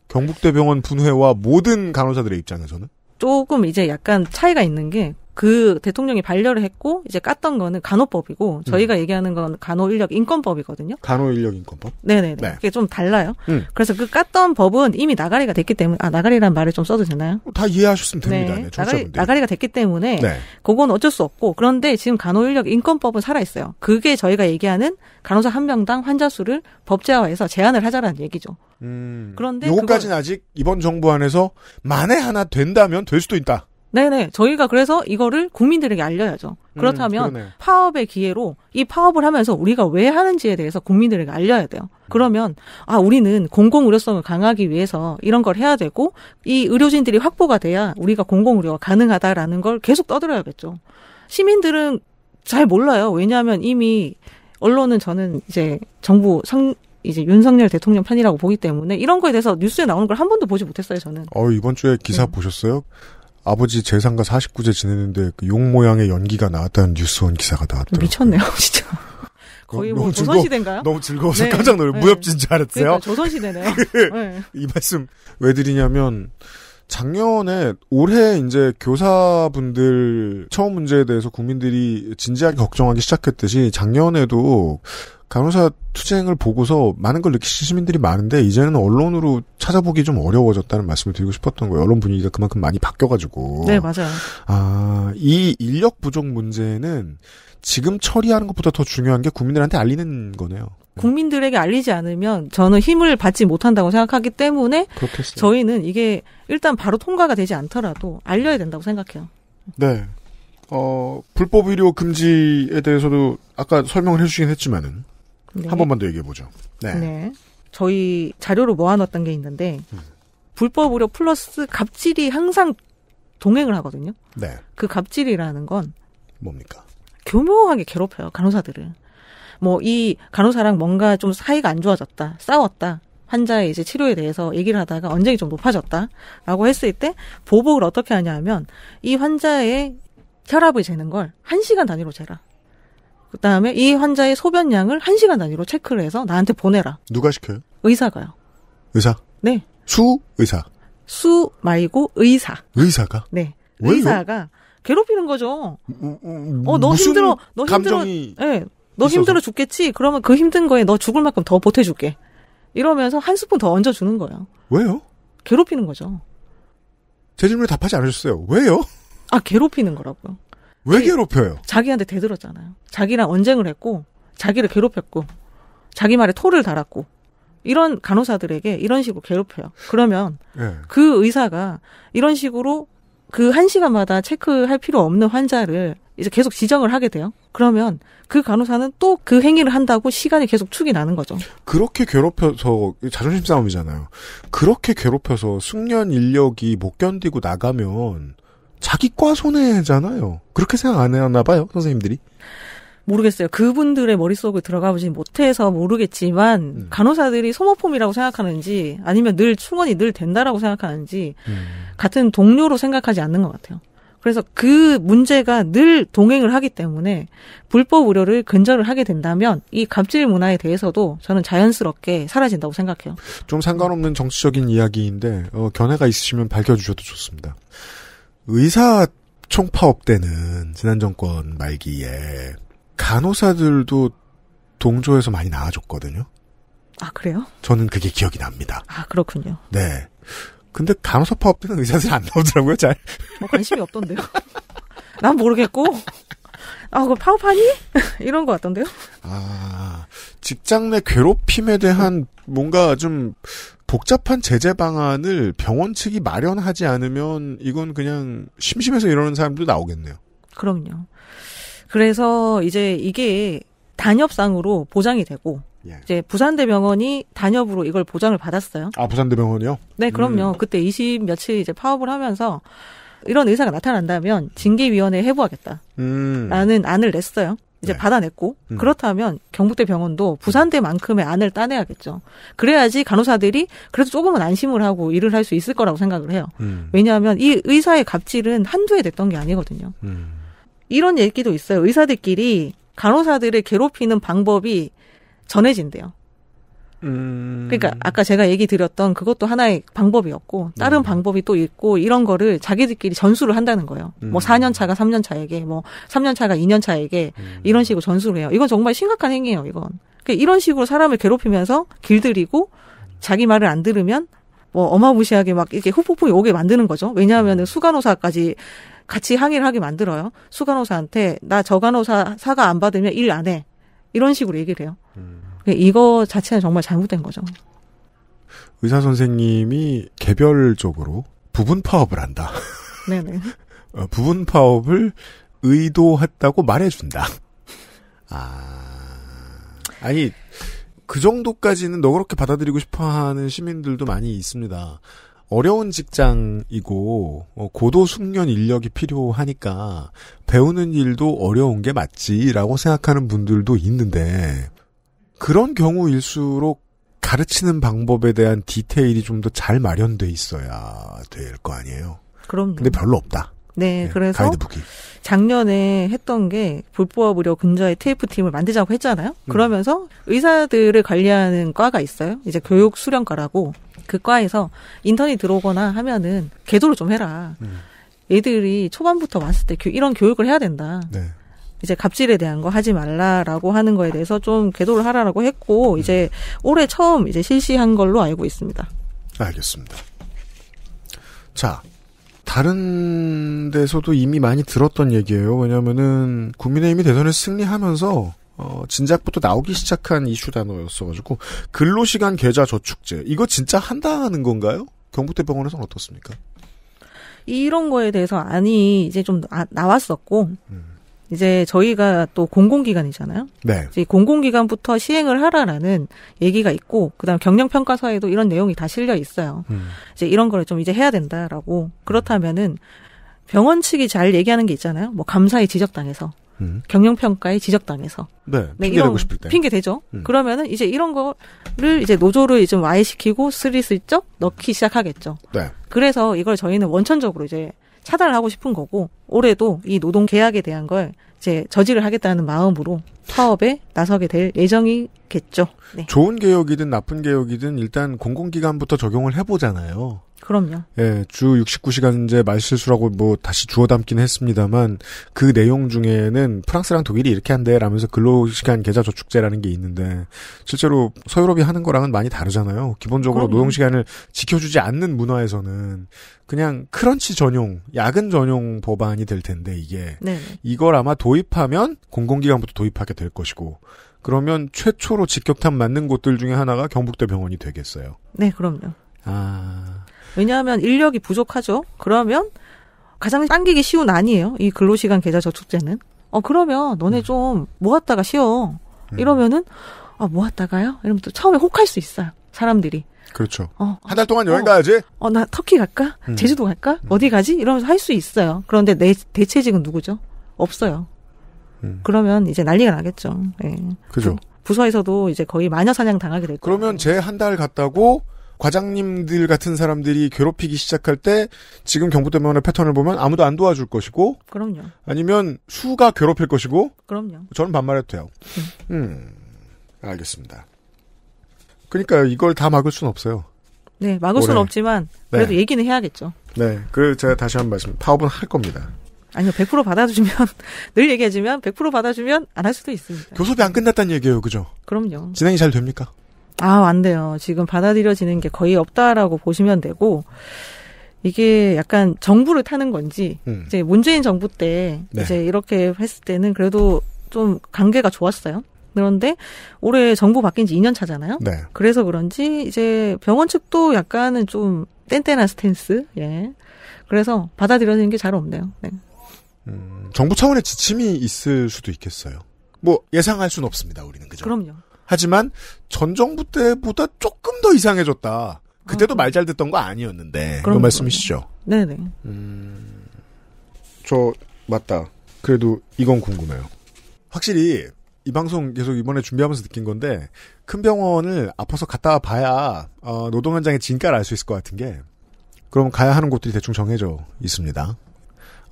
경북대병원 분회와 모든 간호사들의 입장에서는 조금 이제 약간 차이가 있는 게그 대통령이 반려를 했고 이제 깠던 거는 간호법이고 음. 저희가 음. 얘기하는 건 간호인력 인권법이거든요. 간호인력 인권법? 네네네. 네. 그게 좀 달라요. 음. 그래서 그 깠던 법은 이미 나가리가 됐기 때문에 아 나가리란 말을 좀 써도 되나요? 어, 다 이해하셨으면 됩니다. 네. 네, 나가리, 나가리가 됐기 때문에 네. 그건 어쩔 수 없고 그런데 지금 간호인력 인권법은 살아 있어요. 그게 저희가 얘기하는 간호사 한 명당 환자 수를 법제화해서 제한을 하자라는 얘기죠. 음. 그런데 요거까지는 그걸... 아직 이번 정부 안에서 만에 하나 된다면 될 수도 있다. 네네. 저희가 그래서 이거를 국민들에게 알려야죠. 음, 그렇다면 음, 파업의 기회로 이 파업을 하면서 우리가 왜 하는지에 대해서 국민들에게 알려야 돼요. 음. 그러면 아 우리는 공공 의료성을 강화하기 위해서 이런 걸 해야 되고 이 의료진들이 확보가 돼야 우리가 공공 의료가 가능하다라는 걸 계속 떠들어야겠죠. 시민들은 잘 몰라요. 왜냐하면 이미 언론은 저는 이제 정부 상 이제 윤석열 대통령 편이라고 보기 때문에 이런 거에 대해서 뉴스에 나오는 걸 한 번도 보지 못했어요, 저는. 어, 이번 주에 기사 네. 보셨어요? 아버지 재산가 49제 지냈는데그 용 모양의 연기가 나왔다는 뉴스원 기사가 나왔더라고요. 미쳤네요, (laughs) 진짜. 거의 뭐 조선시대인가요? 너무 즐거워서 네. 깜짝 놀래 네. 무협지인 줄 알았어요. 그러니까 조선시대네요. (laughs) 그 네. 이 말씀 왜 드리냐면 작년에 올해 이제 교사분들 처음 문제에 대해서 국민들이 진지하게 걱정하기 시작했듯이 작년에도 간호사 투쟁을 보고서 많은 걸 느끼신 시민들이 많은데 이제는 언론으로 찾아보기 좀 어려워졌다는 말씀을 드리고 싶었던 거예요. 언론 분위기가 그만큼 많이 바뀌어가지고. 네, 맞아요. 아, 이 인력 부족 문제는 지금 처리하는 것보다 더 중요한 게 국민들한테 알리는 거네요. 네. 국민들에게 알리지 않으면 저는 힘을 받지 못한다고 생각하기 때문에 그렇겠어요. 저희는 이게 일단 바로 통과가 되지 않더라도 알려야 된다고 생각해요. 네. 어, 불법 의료 금지에 대해서도 아까 설명을 해주시긴 했지만은 네. 한 번만 더 얘기해 보죠. 네. 네. 저희 자료로 모아놨던 게 있는데 음. 불법 우려 플러스 갑질이 항상 동행을 하거든요. 네. 그 갑질이라는 건 뭡니까? 교묘하게 괴롭혀요 간호사들을. 뭐이 간호사랑 뭔가 좀 사이가 안 좋아졌다, 싸웠다. 환자의 이제 치료에 대해서 얘기를 하다가 언쟁이 좀 높아졌다라고 했을 때 보복을 어떻게 하냐 하면 이 환자의 혈압을 재는 걸 1시간 단위로 재라. 그 다음에 이 환자의 소변량을 1시간 단위로 체크를 해서 나한테 보내라. 누가 시켜요? 의사가요. 의사? 네. 수 의사. 수 말고 의사. 의사가? 네. 왜요? 의사가 괴롭히는 거죠. 음, 음, 음 어, 너 힘들어. 너 힘들어. 예. 네, 너 있어서. 힘들어 죽겠지? 그러면 그 힘든 거에 너 죽을 만큼 더 보태줄게. 이러면서 한 스푼 더 얹어주는 거예요. 왜요? 괴롭히는 거죠. 제 질문에 답하지 않으셨어요. 왜요? 아, 괴롭히는 거라고요. 왜 네. 괴롭혀요? 자기한테 대들었잖아요. 자기랑 언쟁을 했고, 자기를 괴롭혔고, 자기 말에 토를 달았고, 이런 간호사들에게 이런 식으로 괴롭혀요. 그러면 네. 그 의사가 이런 식으로 그 한 시간마다 체크할 필요 없는 환자를 이제 계속 지정을 하게 돼요. 그러면 그 간호사는 또 그 행위를 한다고 시간이 계속 축이 나는 거죠. 그렇게 괴롭혀서 자존심 싸움이잖아요. 그렇게 괴롭혀서 숙련 인력이 못 견디고 나가면 자기과 손해잖아요. 그렇게 생각 안 해나 놨 봐요, 선생님들이. 모르겠어요. 그분들의 머릿속에 들어가보지 못해서 모르겠지만 음. 간호사들이 소모품이라고 생각하는지 아니면 늘 충원이 늘 된다라고 생각하는지 음. 같은 동료로 생각하지 않는 것 같아요. 그래서 그 문제가 늘 동행을 하기 때문에 불법 의료를 근절을 하게 된다면 이 갑질 문화에 대해서도 저는 자연스럽게 사라진다고 생각해요. 좀 상관없는 정치적인 이야기인데 어, 견해가 있으시면 밝혀주셔도 좋습니다. 의사 총파업 때는 지난 정권 말기에 간호사들도 동조해서 많이 나와줬거든요. 아 그래요? 저는 그게 기억이 납니다. 아 그렇군요. 네. 근데 간호사 파업 때는 의사들안 나오더라고요, 잘. 뭐 관심이 없던데요. 난 모르겠고. 아, 그 파업하니? (laughs) 이런 것 같던데요? 아, 직장 내 괴롭힘에 대한 뭔가 좀 복잡한 제재 방안을 병원 측이 마련하지 않으면 이건 그냥 심심해서 이러는 사람도 나오겠네요. 그럼요. 그래서 이제 이게 단협상으로 보장이 되고 예. 이제 부산대병원이 단협으로 이걸 보장을 받았어요. 아 부산대병원이요? 네, 그럼요. 음. 그때 20 며칠 이제 파업을 하면서 이런 의사가 나타난다면 징계위원회에 해부하겠다. 라는 음. 안을 냈어요. 이제 네. 받아냈고 음. 그렇다면 경북대 병원도 부산대만큼의 안을 따내야겠죠. 그래야지 간호사들이 그래도 조금은 안심을 하고 일을 할 수 있을 거라고 생각을 해요. 음. 왜냐하면 이 의사의 갑질은 한두 해 됐던 게 아니거든요. 음. 이런 얘기도 있어요. 의사들끼리 간호사들을 괴롭히는 방법이 전해진대요. 음. 그러니까 아까 제가 얘기 드렸던 그것도 하나의 방법이었고 다른 음. 방법이 또 있고 이런 거를 자기들끼리 전수를 한다는 거예요. 뭐 음. 뭐 4년 차가 3년 차에게 뭐 3년 차가 2년 차에게 음. 이런 식으로 전수를 해요. 이건 정말 심각한 행위예요. 이건 그러니까 이런 식으로 사람을 괴롭히면서 길들이고 자기 말을 안 들으면 뭐 어마무시하게 막 이렇게 후폭풍이 오게 만드는 거죠. 왜냐하면 음. 수간호사까지 같이 항의를 하게 만들어요. 수간호사한테 나 저간호사 사과안 받으면 일 안 해. 이런 식으로 얘기를 해요. 음. 이거 자체는 정말 잘못된 거죠. 의사 선생님이 개별적으로 부분 파업을 한다. (laughs) 네네. 어, 부분 파업을 의도했다고 말해준다. 아, 아니 그 정도까지는 너그럽게 받아들이고 싶어하는 시민들도 많이 있습니다. 어려운 직장이고 어, 고도 숙련 인력이 필요하니까 배우는 일도 어려운 게 맞지라고 생각하는 분들도 있는데 그런 경우일수록 가르치는 방법에 대한 디테일이 좀 더 잘 마련돼 있어야 될 거 아니에요. 그럼 근데 별로 없다. 네, 네 그래서 가이드북이. 작년에 했던 게 불법 의료 근저의 테이프 팀을 만들자고 했잖아요. 음. 그러면서 의사들을 관리하는 과가 있어요. 이제 교육 수련과라고 그 과에서 인턴이 들어오거나 하면은 계도를 좀 해라. 음. 애들이 초반부터 왔을 때 이런 교육을 해야 된다. 네. 이제 갑질에 대한 거 하지 말라라고 하는 거에 대해서 좀 계도를 하라라고 했고 음. 이제 올해 처음 이제 실시한 걸로 알고 있습니다. 알겠습니다. 자, 다른 데서도 이미 많이 들었던 얘기예요. 왜냐면은 국민의힘이 대선을 승리하면서 어, 진작부터 나오기 시작한 이슈 단어였어가지고 근로시간 계좌 저축제 이거 진짜 한다는 건가요? 경북대병원에서는 어떻습니까? 이런 거에 대해서 아니 이제 좀 나, 왔었고 음. 이제 저희가 또 공공기관이잖아요. 네. 이제 공공기관부터 시행을 하라라는 얘기가 있고 그다음 경영평가서에도 이런 내용이 다 실려 있어요. 음. 이제 이런 거를 좀 이제 해야 된다라고 그렇다면은 병원 측이 잘 얘기하는 게 있잖아요. 뭐 감사에 지적당해서 음. 경영평가에 지적당해서 네, 네 핑계 대고 싶을 때 핑계 되죠. 음. 그러면은 이제 이런 거를 이제 노조를 좀 와해시키고 스리슬쩍 넣기 시작하겠죠. 네. 그래서 이걸 저희는 원천적으로 이제 차단을 하고 싶은 거고 올해도 이 노동 계약에 대한 걸 이제 저지를 하겠다는 마음으로 사업에 나서게 될 예정이겠죠. 네. 좋은 개혁이든 나쁜 개혁이든 일단 공공기관부터 적용을 해보잖아요. 그럼요. 예, 주 69시간제 말실수라고 뭐 다시 주워 담긴 했습니다만 그 내용 중에는 프랑스랑 독일이 이렇게 한대 라면서 근로시간 계좌 저축제라는 게 있는데 실제로 서유럽이 하는 거랑은 많이 다르잖아요. 기본적으로 노동시간을 지켜주지 않는 문화에서는 그냥 크런치 전용, 야근 전용 법안이 될 텐데 이게 네 이걸 아마 도입하면 공공기관부터 도입하게 될 것이고 그러면 최초로 직격탄 맞는 곳들 중에 하나가 경북대 병원이 되겠어요. 네, 그럼요. 아. 왜냐하면 인력이 부족하죠. 그러면 가장 당기기 쉬운 아니에요. 이 근로시간 계좌 저축제는. 어 그러면 너네 음. 좀 모았다가 쉬어. 음. 이러면은 아 모았다가요? 이러면 또 처음에 혹할 수 있어요. 사람들이. 그렇죠. 어, 한 달 동안 어. 여행 어, 가야지. 어, 나 터키 갈까? 음. 제주도 갈까? 음. 어디 가지? 이러면서 할 수 있어요. 그런데 내 대체직은 누구죠? 없어요. 음. 그러면 이제 난리가 나겠죠. 예. 그죠. 부서에서도 이제 거의 마녀 사냥 당하게 될 거예요. 그러면 제 한 달 갔다고 과장님들 같은 사람들이 괴롭히기 시작할 때 지금 경북대면의 패턴을 보면 아무도 안 도와줄 것이고 그럼요. 아니면 수가 괴롭힐 것이고 그럼요. 저는 반말해도 돼요. 네. 음. 알겠습니다. 그러니까 이걸 다 막을 수는 없어요. 네, 막을 올해. 수는 없지만 네. 그래도 네. 얘기는 해야겠죠. 네, 그 제가 다시 한 번 말씀. 파업은 할 겁니다. 아니요, 100% (laughs) 받아주면 늘얘기해 주면 100% 받아주면 안 할 수도 있습니다. 교섭이 안 끝났다는 얘기예요, 그죠? 그럼요. 진행이 잘 됩니까? 아, 안 돼요. 지금 받아들여지는 게 거의 없다라고 보시면 되고, 이게 약간 정부를 타는 건지, 음. 이제 문재인 정부 때, 네. 이제 이렇게 했을 때는 그래도 좀 관계가 좋았어요. 그런데 올해 정부 바뀐 지 2년 차잖아요. 네. 그래서 그런지 이제 병원 측도 약간은 좀땐뗀한 스탠스. 예. 그래서 받아들여지는 게 잘 없네요. 네. 음, 정부 차원의 지침이 있을 수도 있겠어요. 뭐 예상할 수는 없습니다. 우리는 그죠? 그럼요. 하지만 전 정부 때보다 조금 더 이상해졌다. 그때도 아, 말잘 듣던 거 아니었는데. 그런 말씀이시죠? 네네. 음, 저 맞다. 그래도 이건 궁금해요. 확실히 이 방송 계속 이번에 준비하면서 느낀 건데 큰 병원을 아파서 갔다 봐야 어, 노동 현장의 진가를 알 수 있을 것 같은 게 그럼 가야 하는 곳들이 대충 정해져 있습니다.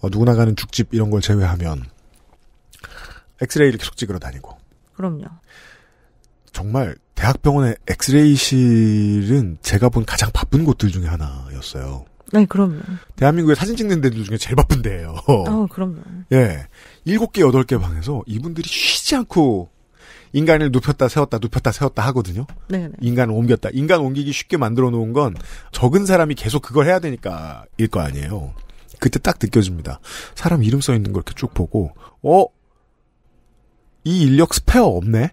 어, 누구나 가는 죽집 이런 걸 제외하면 엑스레이를 계속 찍으러 다니고. 그럼요. 정말 대학병원의 엑스레이실은 제가 본 가장 바쁜 곳들 중에 하나였어요. 네, 그럼요. 대한민국에 사진 찍는 데들 중에 제일 바쁜 데예요. 어, 그럼요. (laughs) 예. 일곱 개, 여덟 개 방에서 이분들이 쉬지 않고 인간을 눕혔다 세웠다 눕혔다 세웠다 하거든요. 네. 네. 인간을 옮겼다. 인간 옮기기 쉽게 만들어 놓은 건 적은 사람이 계속 그걸 해야 되니까일 거 아니에요. 그때 딱 느껴집니다. 사람 이름 써 있는 걸 이렇게 쭉 보고, 어? 이 인력 스페어 없네?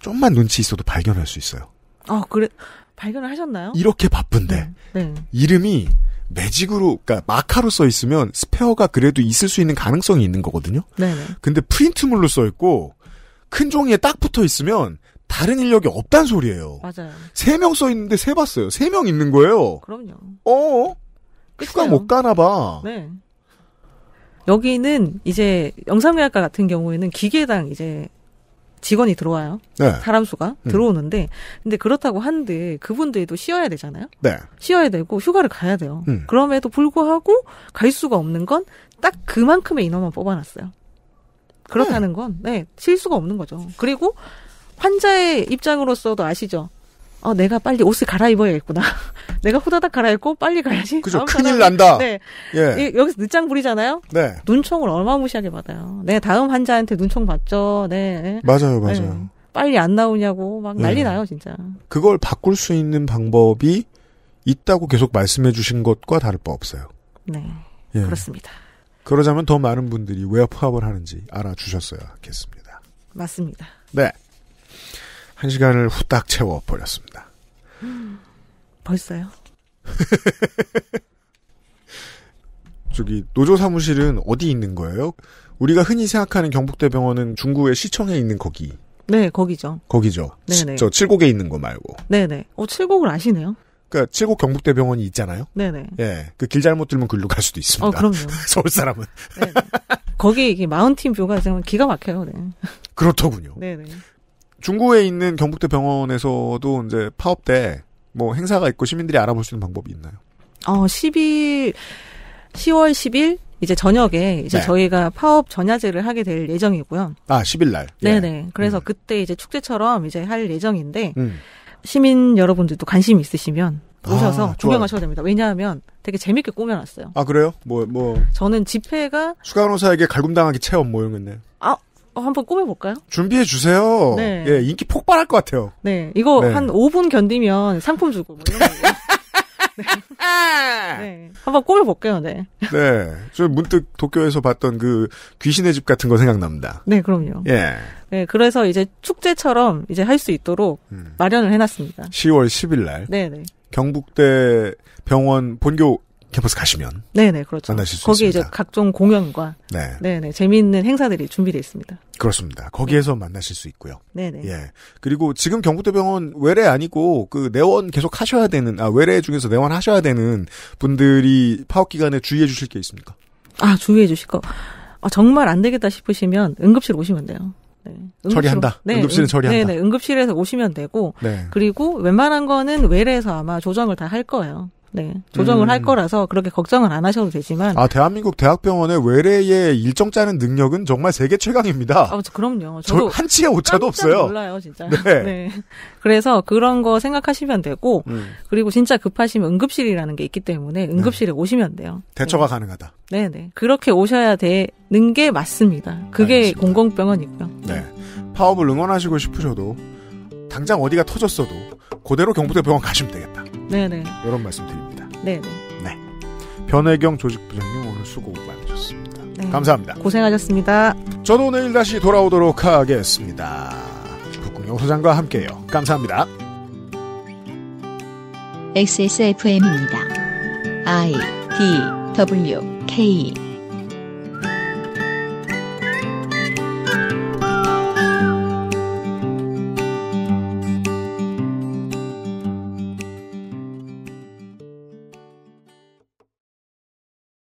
좀만 눈치 있어도 발견할 수 있어요. 아, 그래. 발견을 하셨나요? 이렇게 바쁜데. 네. 네. 이름이 매직으로, 그러니까 마카로 써 있으면 스페어가 그래도 있을 수 있는 가능성이 있는 거거든요. 네. 네. 근데 프린트물로 써 있고 큰 종이에 딱 붙어 있으면 다른 인력이 없단 소리예요. 맞아요. 세 명 써 있는데 세 봤어요. 세 명 있는 거예요. 그럼요. 어. 휴가 못 가나 봐. 네. 여기는 이제 영상의학과 같은 경우에는 기계당 이제 직원이 들어와요. 네. 사람 수가 음. 들어오는데 근데 그렇다고 한데 그분들도 쉬어야 되잖아요. 네. 쉬어야 되고 휴가를 가야 돼요. 음. 그럼에도 불구하고 갈 수가 없는 건 딱 그만큼의 인원만 뽑아놨어요. 그렇다는 네. 건 네, 쉴수가 없는 거죠. 그리고 환자의 입장으로서도 아시죠. 어, 내가 빨리 옷을 갈아입어야겠구나. (laughs) 내가 후다닥 갈아입고 빨리 가야지. 그죠. 큰일 난다. 네. 예. 여기서 늦장 부리잖아요. 네. 눈총을 얼마무시하게 받아요. 네, 다음 환자한테 눈총 받죠. 네. 맞아요, 맞아요. 네. 빨리 안 나오냐고 막 네. 난리 예. 나요, 진짜. 그걸 바꿀 수 있는 방법이 있다고 계속 말씀해 주신 것과 다를 바 없어요. 네. 예. 그렇습니다. 그러자면 더 많은 분들이 왜 파업을 하는지 알아주셨어야 겠습니다. 맞습니다. 네. 한 시간을 후딱 채워버렸습니다. 벌써요? (laughs) 저기 노조 사무실은 어디 있는 거예요? 우리가 흔히 생각하는 경북대병원은 중구의 시청에 있는 거기. 네, 거기죠. 거기죠. 네네. 저 칠곡에 있는 거 말고. 네네. 어, 칠곡을 아시네요. 그러니까 칠곡 경북대병원이 있잖아요. 네네. 예, 그 길 잘못 들면 글로 갈 수도 있습니다. 어, 그럼요. (laughs) 서울 사람은. 네네. 거기 이게 마운틴 뷰가 좀 기가 막혀요. 네. 그렇더군요. 네네. 중구에 있는 경북대 병원에서도 이제 파업 때 뭐 행사가 있고 시민들이 알아볼 수 있는 방법이 있나요? 어, 10일, 10월 10일 이제 저녁에 이제 네. 저희가 파업 전야제를 하게 될 예정이고요. 아, 10일 날. 네, 네. 그래서 음. 그때 이제 축제처럼 이제 할 예정인데 음. 시민 여러분들도 관심 있으시면 아, 오셔서 아, 구경하셔도 됩니다. 왜냐하면 되게 재밌게 꾸며놨어요. 아 그래요? 뭐뭐 뭐 저는 집회가 수간호사에게 갈굼당하기 체험 모형 뭐 이런 건데. 어, 한번 꾸며볼까요? 준비해 주세요. 네. 예, 인기 폭발할 것 같아요. 네, 이거 네. 한 5분 견디면 상품 주고 뭐 이런 거. (laughs) 네. 네. 한번 꾸며볼게요, 네. 네. 저 문득 도쿄에서 봤던 그 귀신의 집 같은 거 생각납니다. 네, 그럼요. 예. 네, 그래서 이제 축제처럼 이제 할 수 있도록 음. 마련을 해놨습니다. 10월 10일 날. 네네. 네. 경북대 병원 본교 캠퍼스 가시면 네네 그렇죠. 만나실 수 거기 있습니다. 이제 각종 공연과 네. 네네 재미있는 행사들이 준비되어 있습니다. 그렇습니다. 거기에서 네. 만나실 수 있고요. 네네. 예 그리고 지금 경북대병원 외래 아니고 그 내원 계속 하셔야 되는 아 외래 중에서 내원 하셔야 되는 분들이 파업 기간에 주의해 주실 게 있습니까? 아 주의해 주실 거 아, 정말 안 되겠다 싶으시면 응급실 오시면 돼요. 네. 응급실, 처리한다. 네, 응급실은 처리한다. 네네, 응급실에서 오시면 되고 네. 그리고 웬만한 거는 외래에서 아마 조정을 다 할 거예요. 네. 조정을 음. 할 거라서 그렇게 걱정은 안 하셔도 되지만. 아, 대한민국 대학병원의 외래의 일정 짜는 능력은 정말 세계 최강입니다. 아, 그렇죠. 그럼요. 저도 한 치의 오차도 없어요. 몰라요, 진짜. 네. (laughs) 네. 그래서 그런 거 생각하시면 되고, 음. 그리고 진짜 급하시면 응급실이라는 게 있기 때문에 네. 응급실에 네. 오시면 돼요. 대처가 네. 가능하다. 네네. 네. 그렇게 오셔야 되는 게 맞습니다. 그게 알겠습니다. 공공병원이고요. 네. 파업을 응원하시고 싶으셔도, 당장 어디가 터졌어도, 그대로 경부대 병원 가시면 되겠다. 네네. 이런 말씀드립니다. 네네. 네. 변혜경 조직부장님 오늘 수고 많으셨습니다. 네. 감사합니다. 고생하셨습니다. 저도 내일 다시 돌아오도록 하겠습니다. 북궁영 소장과 함께요. 감사합니다. XSFM입니다. I D W K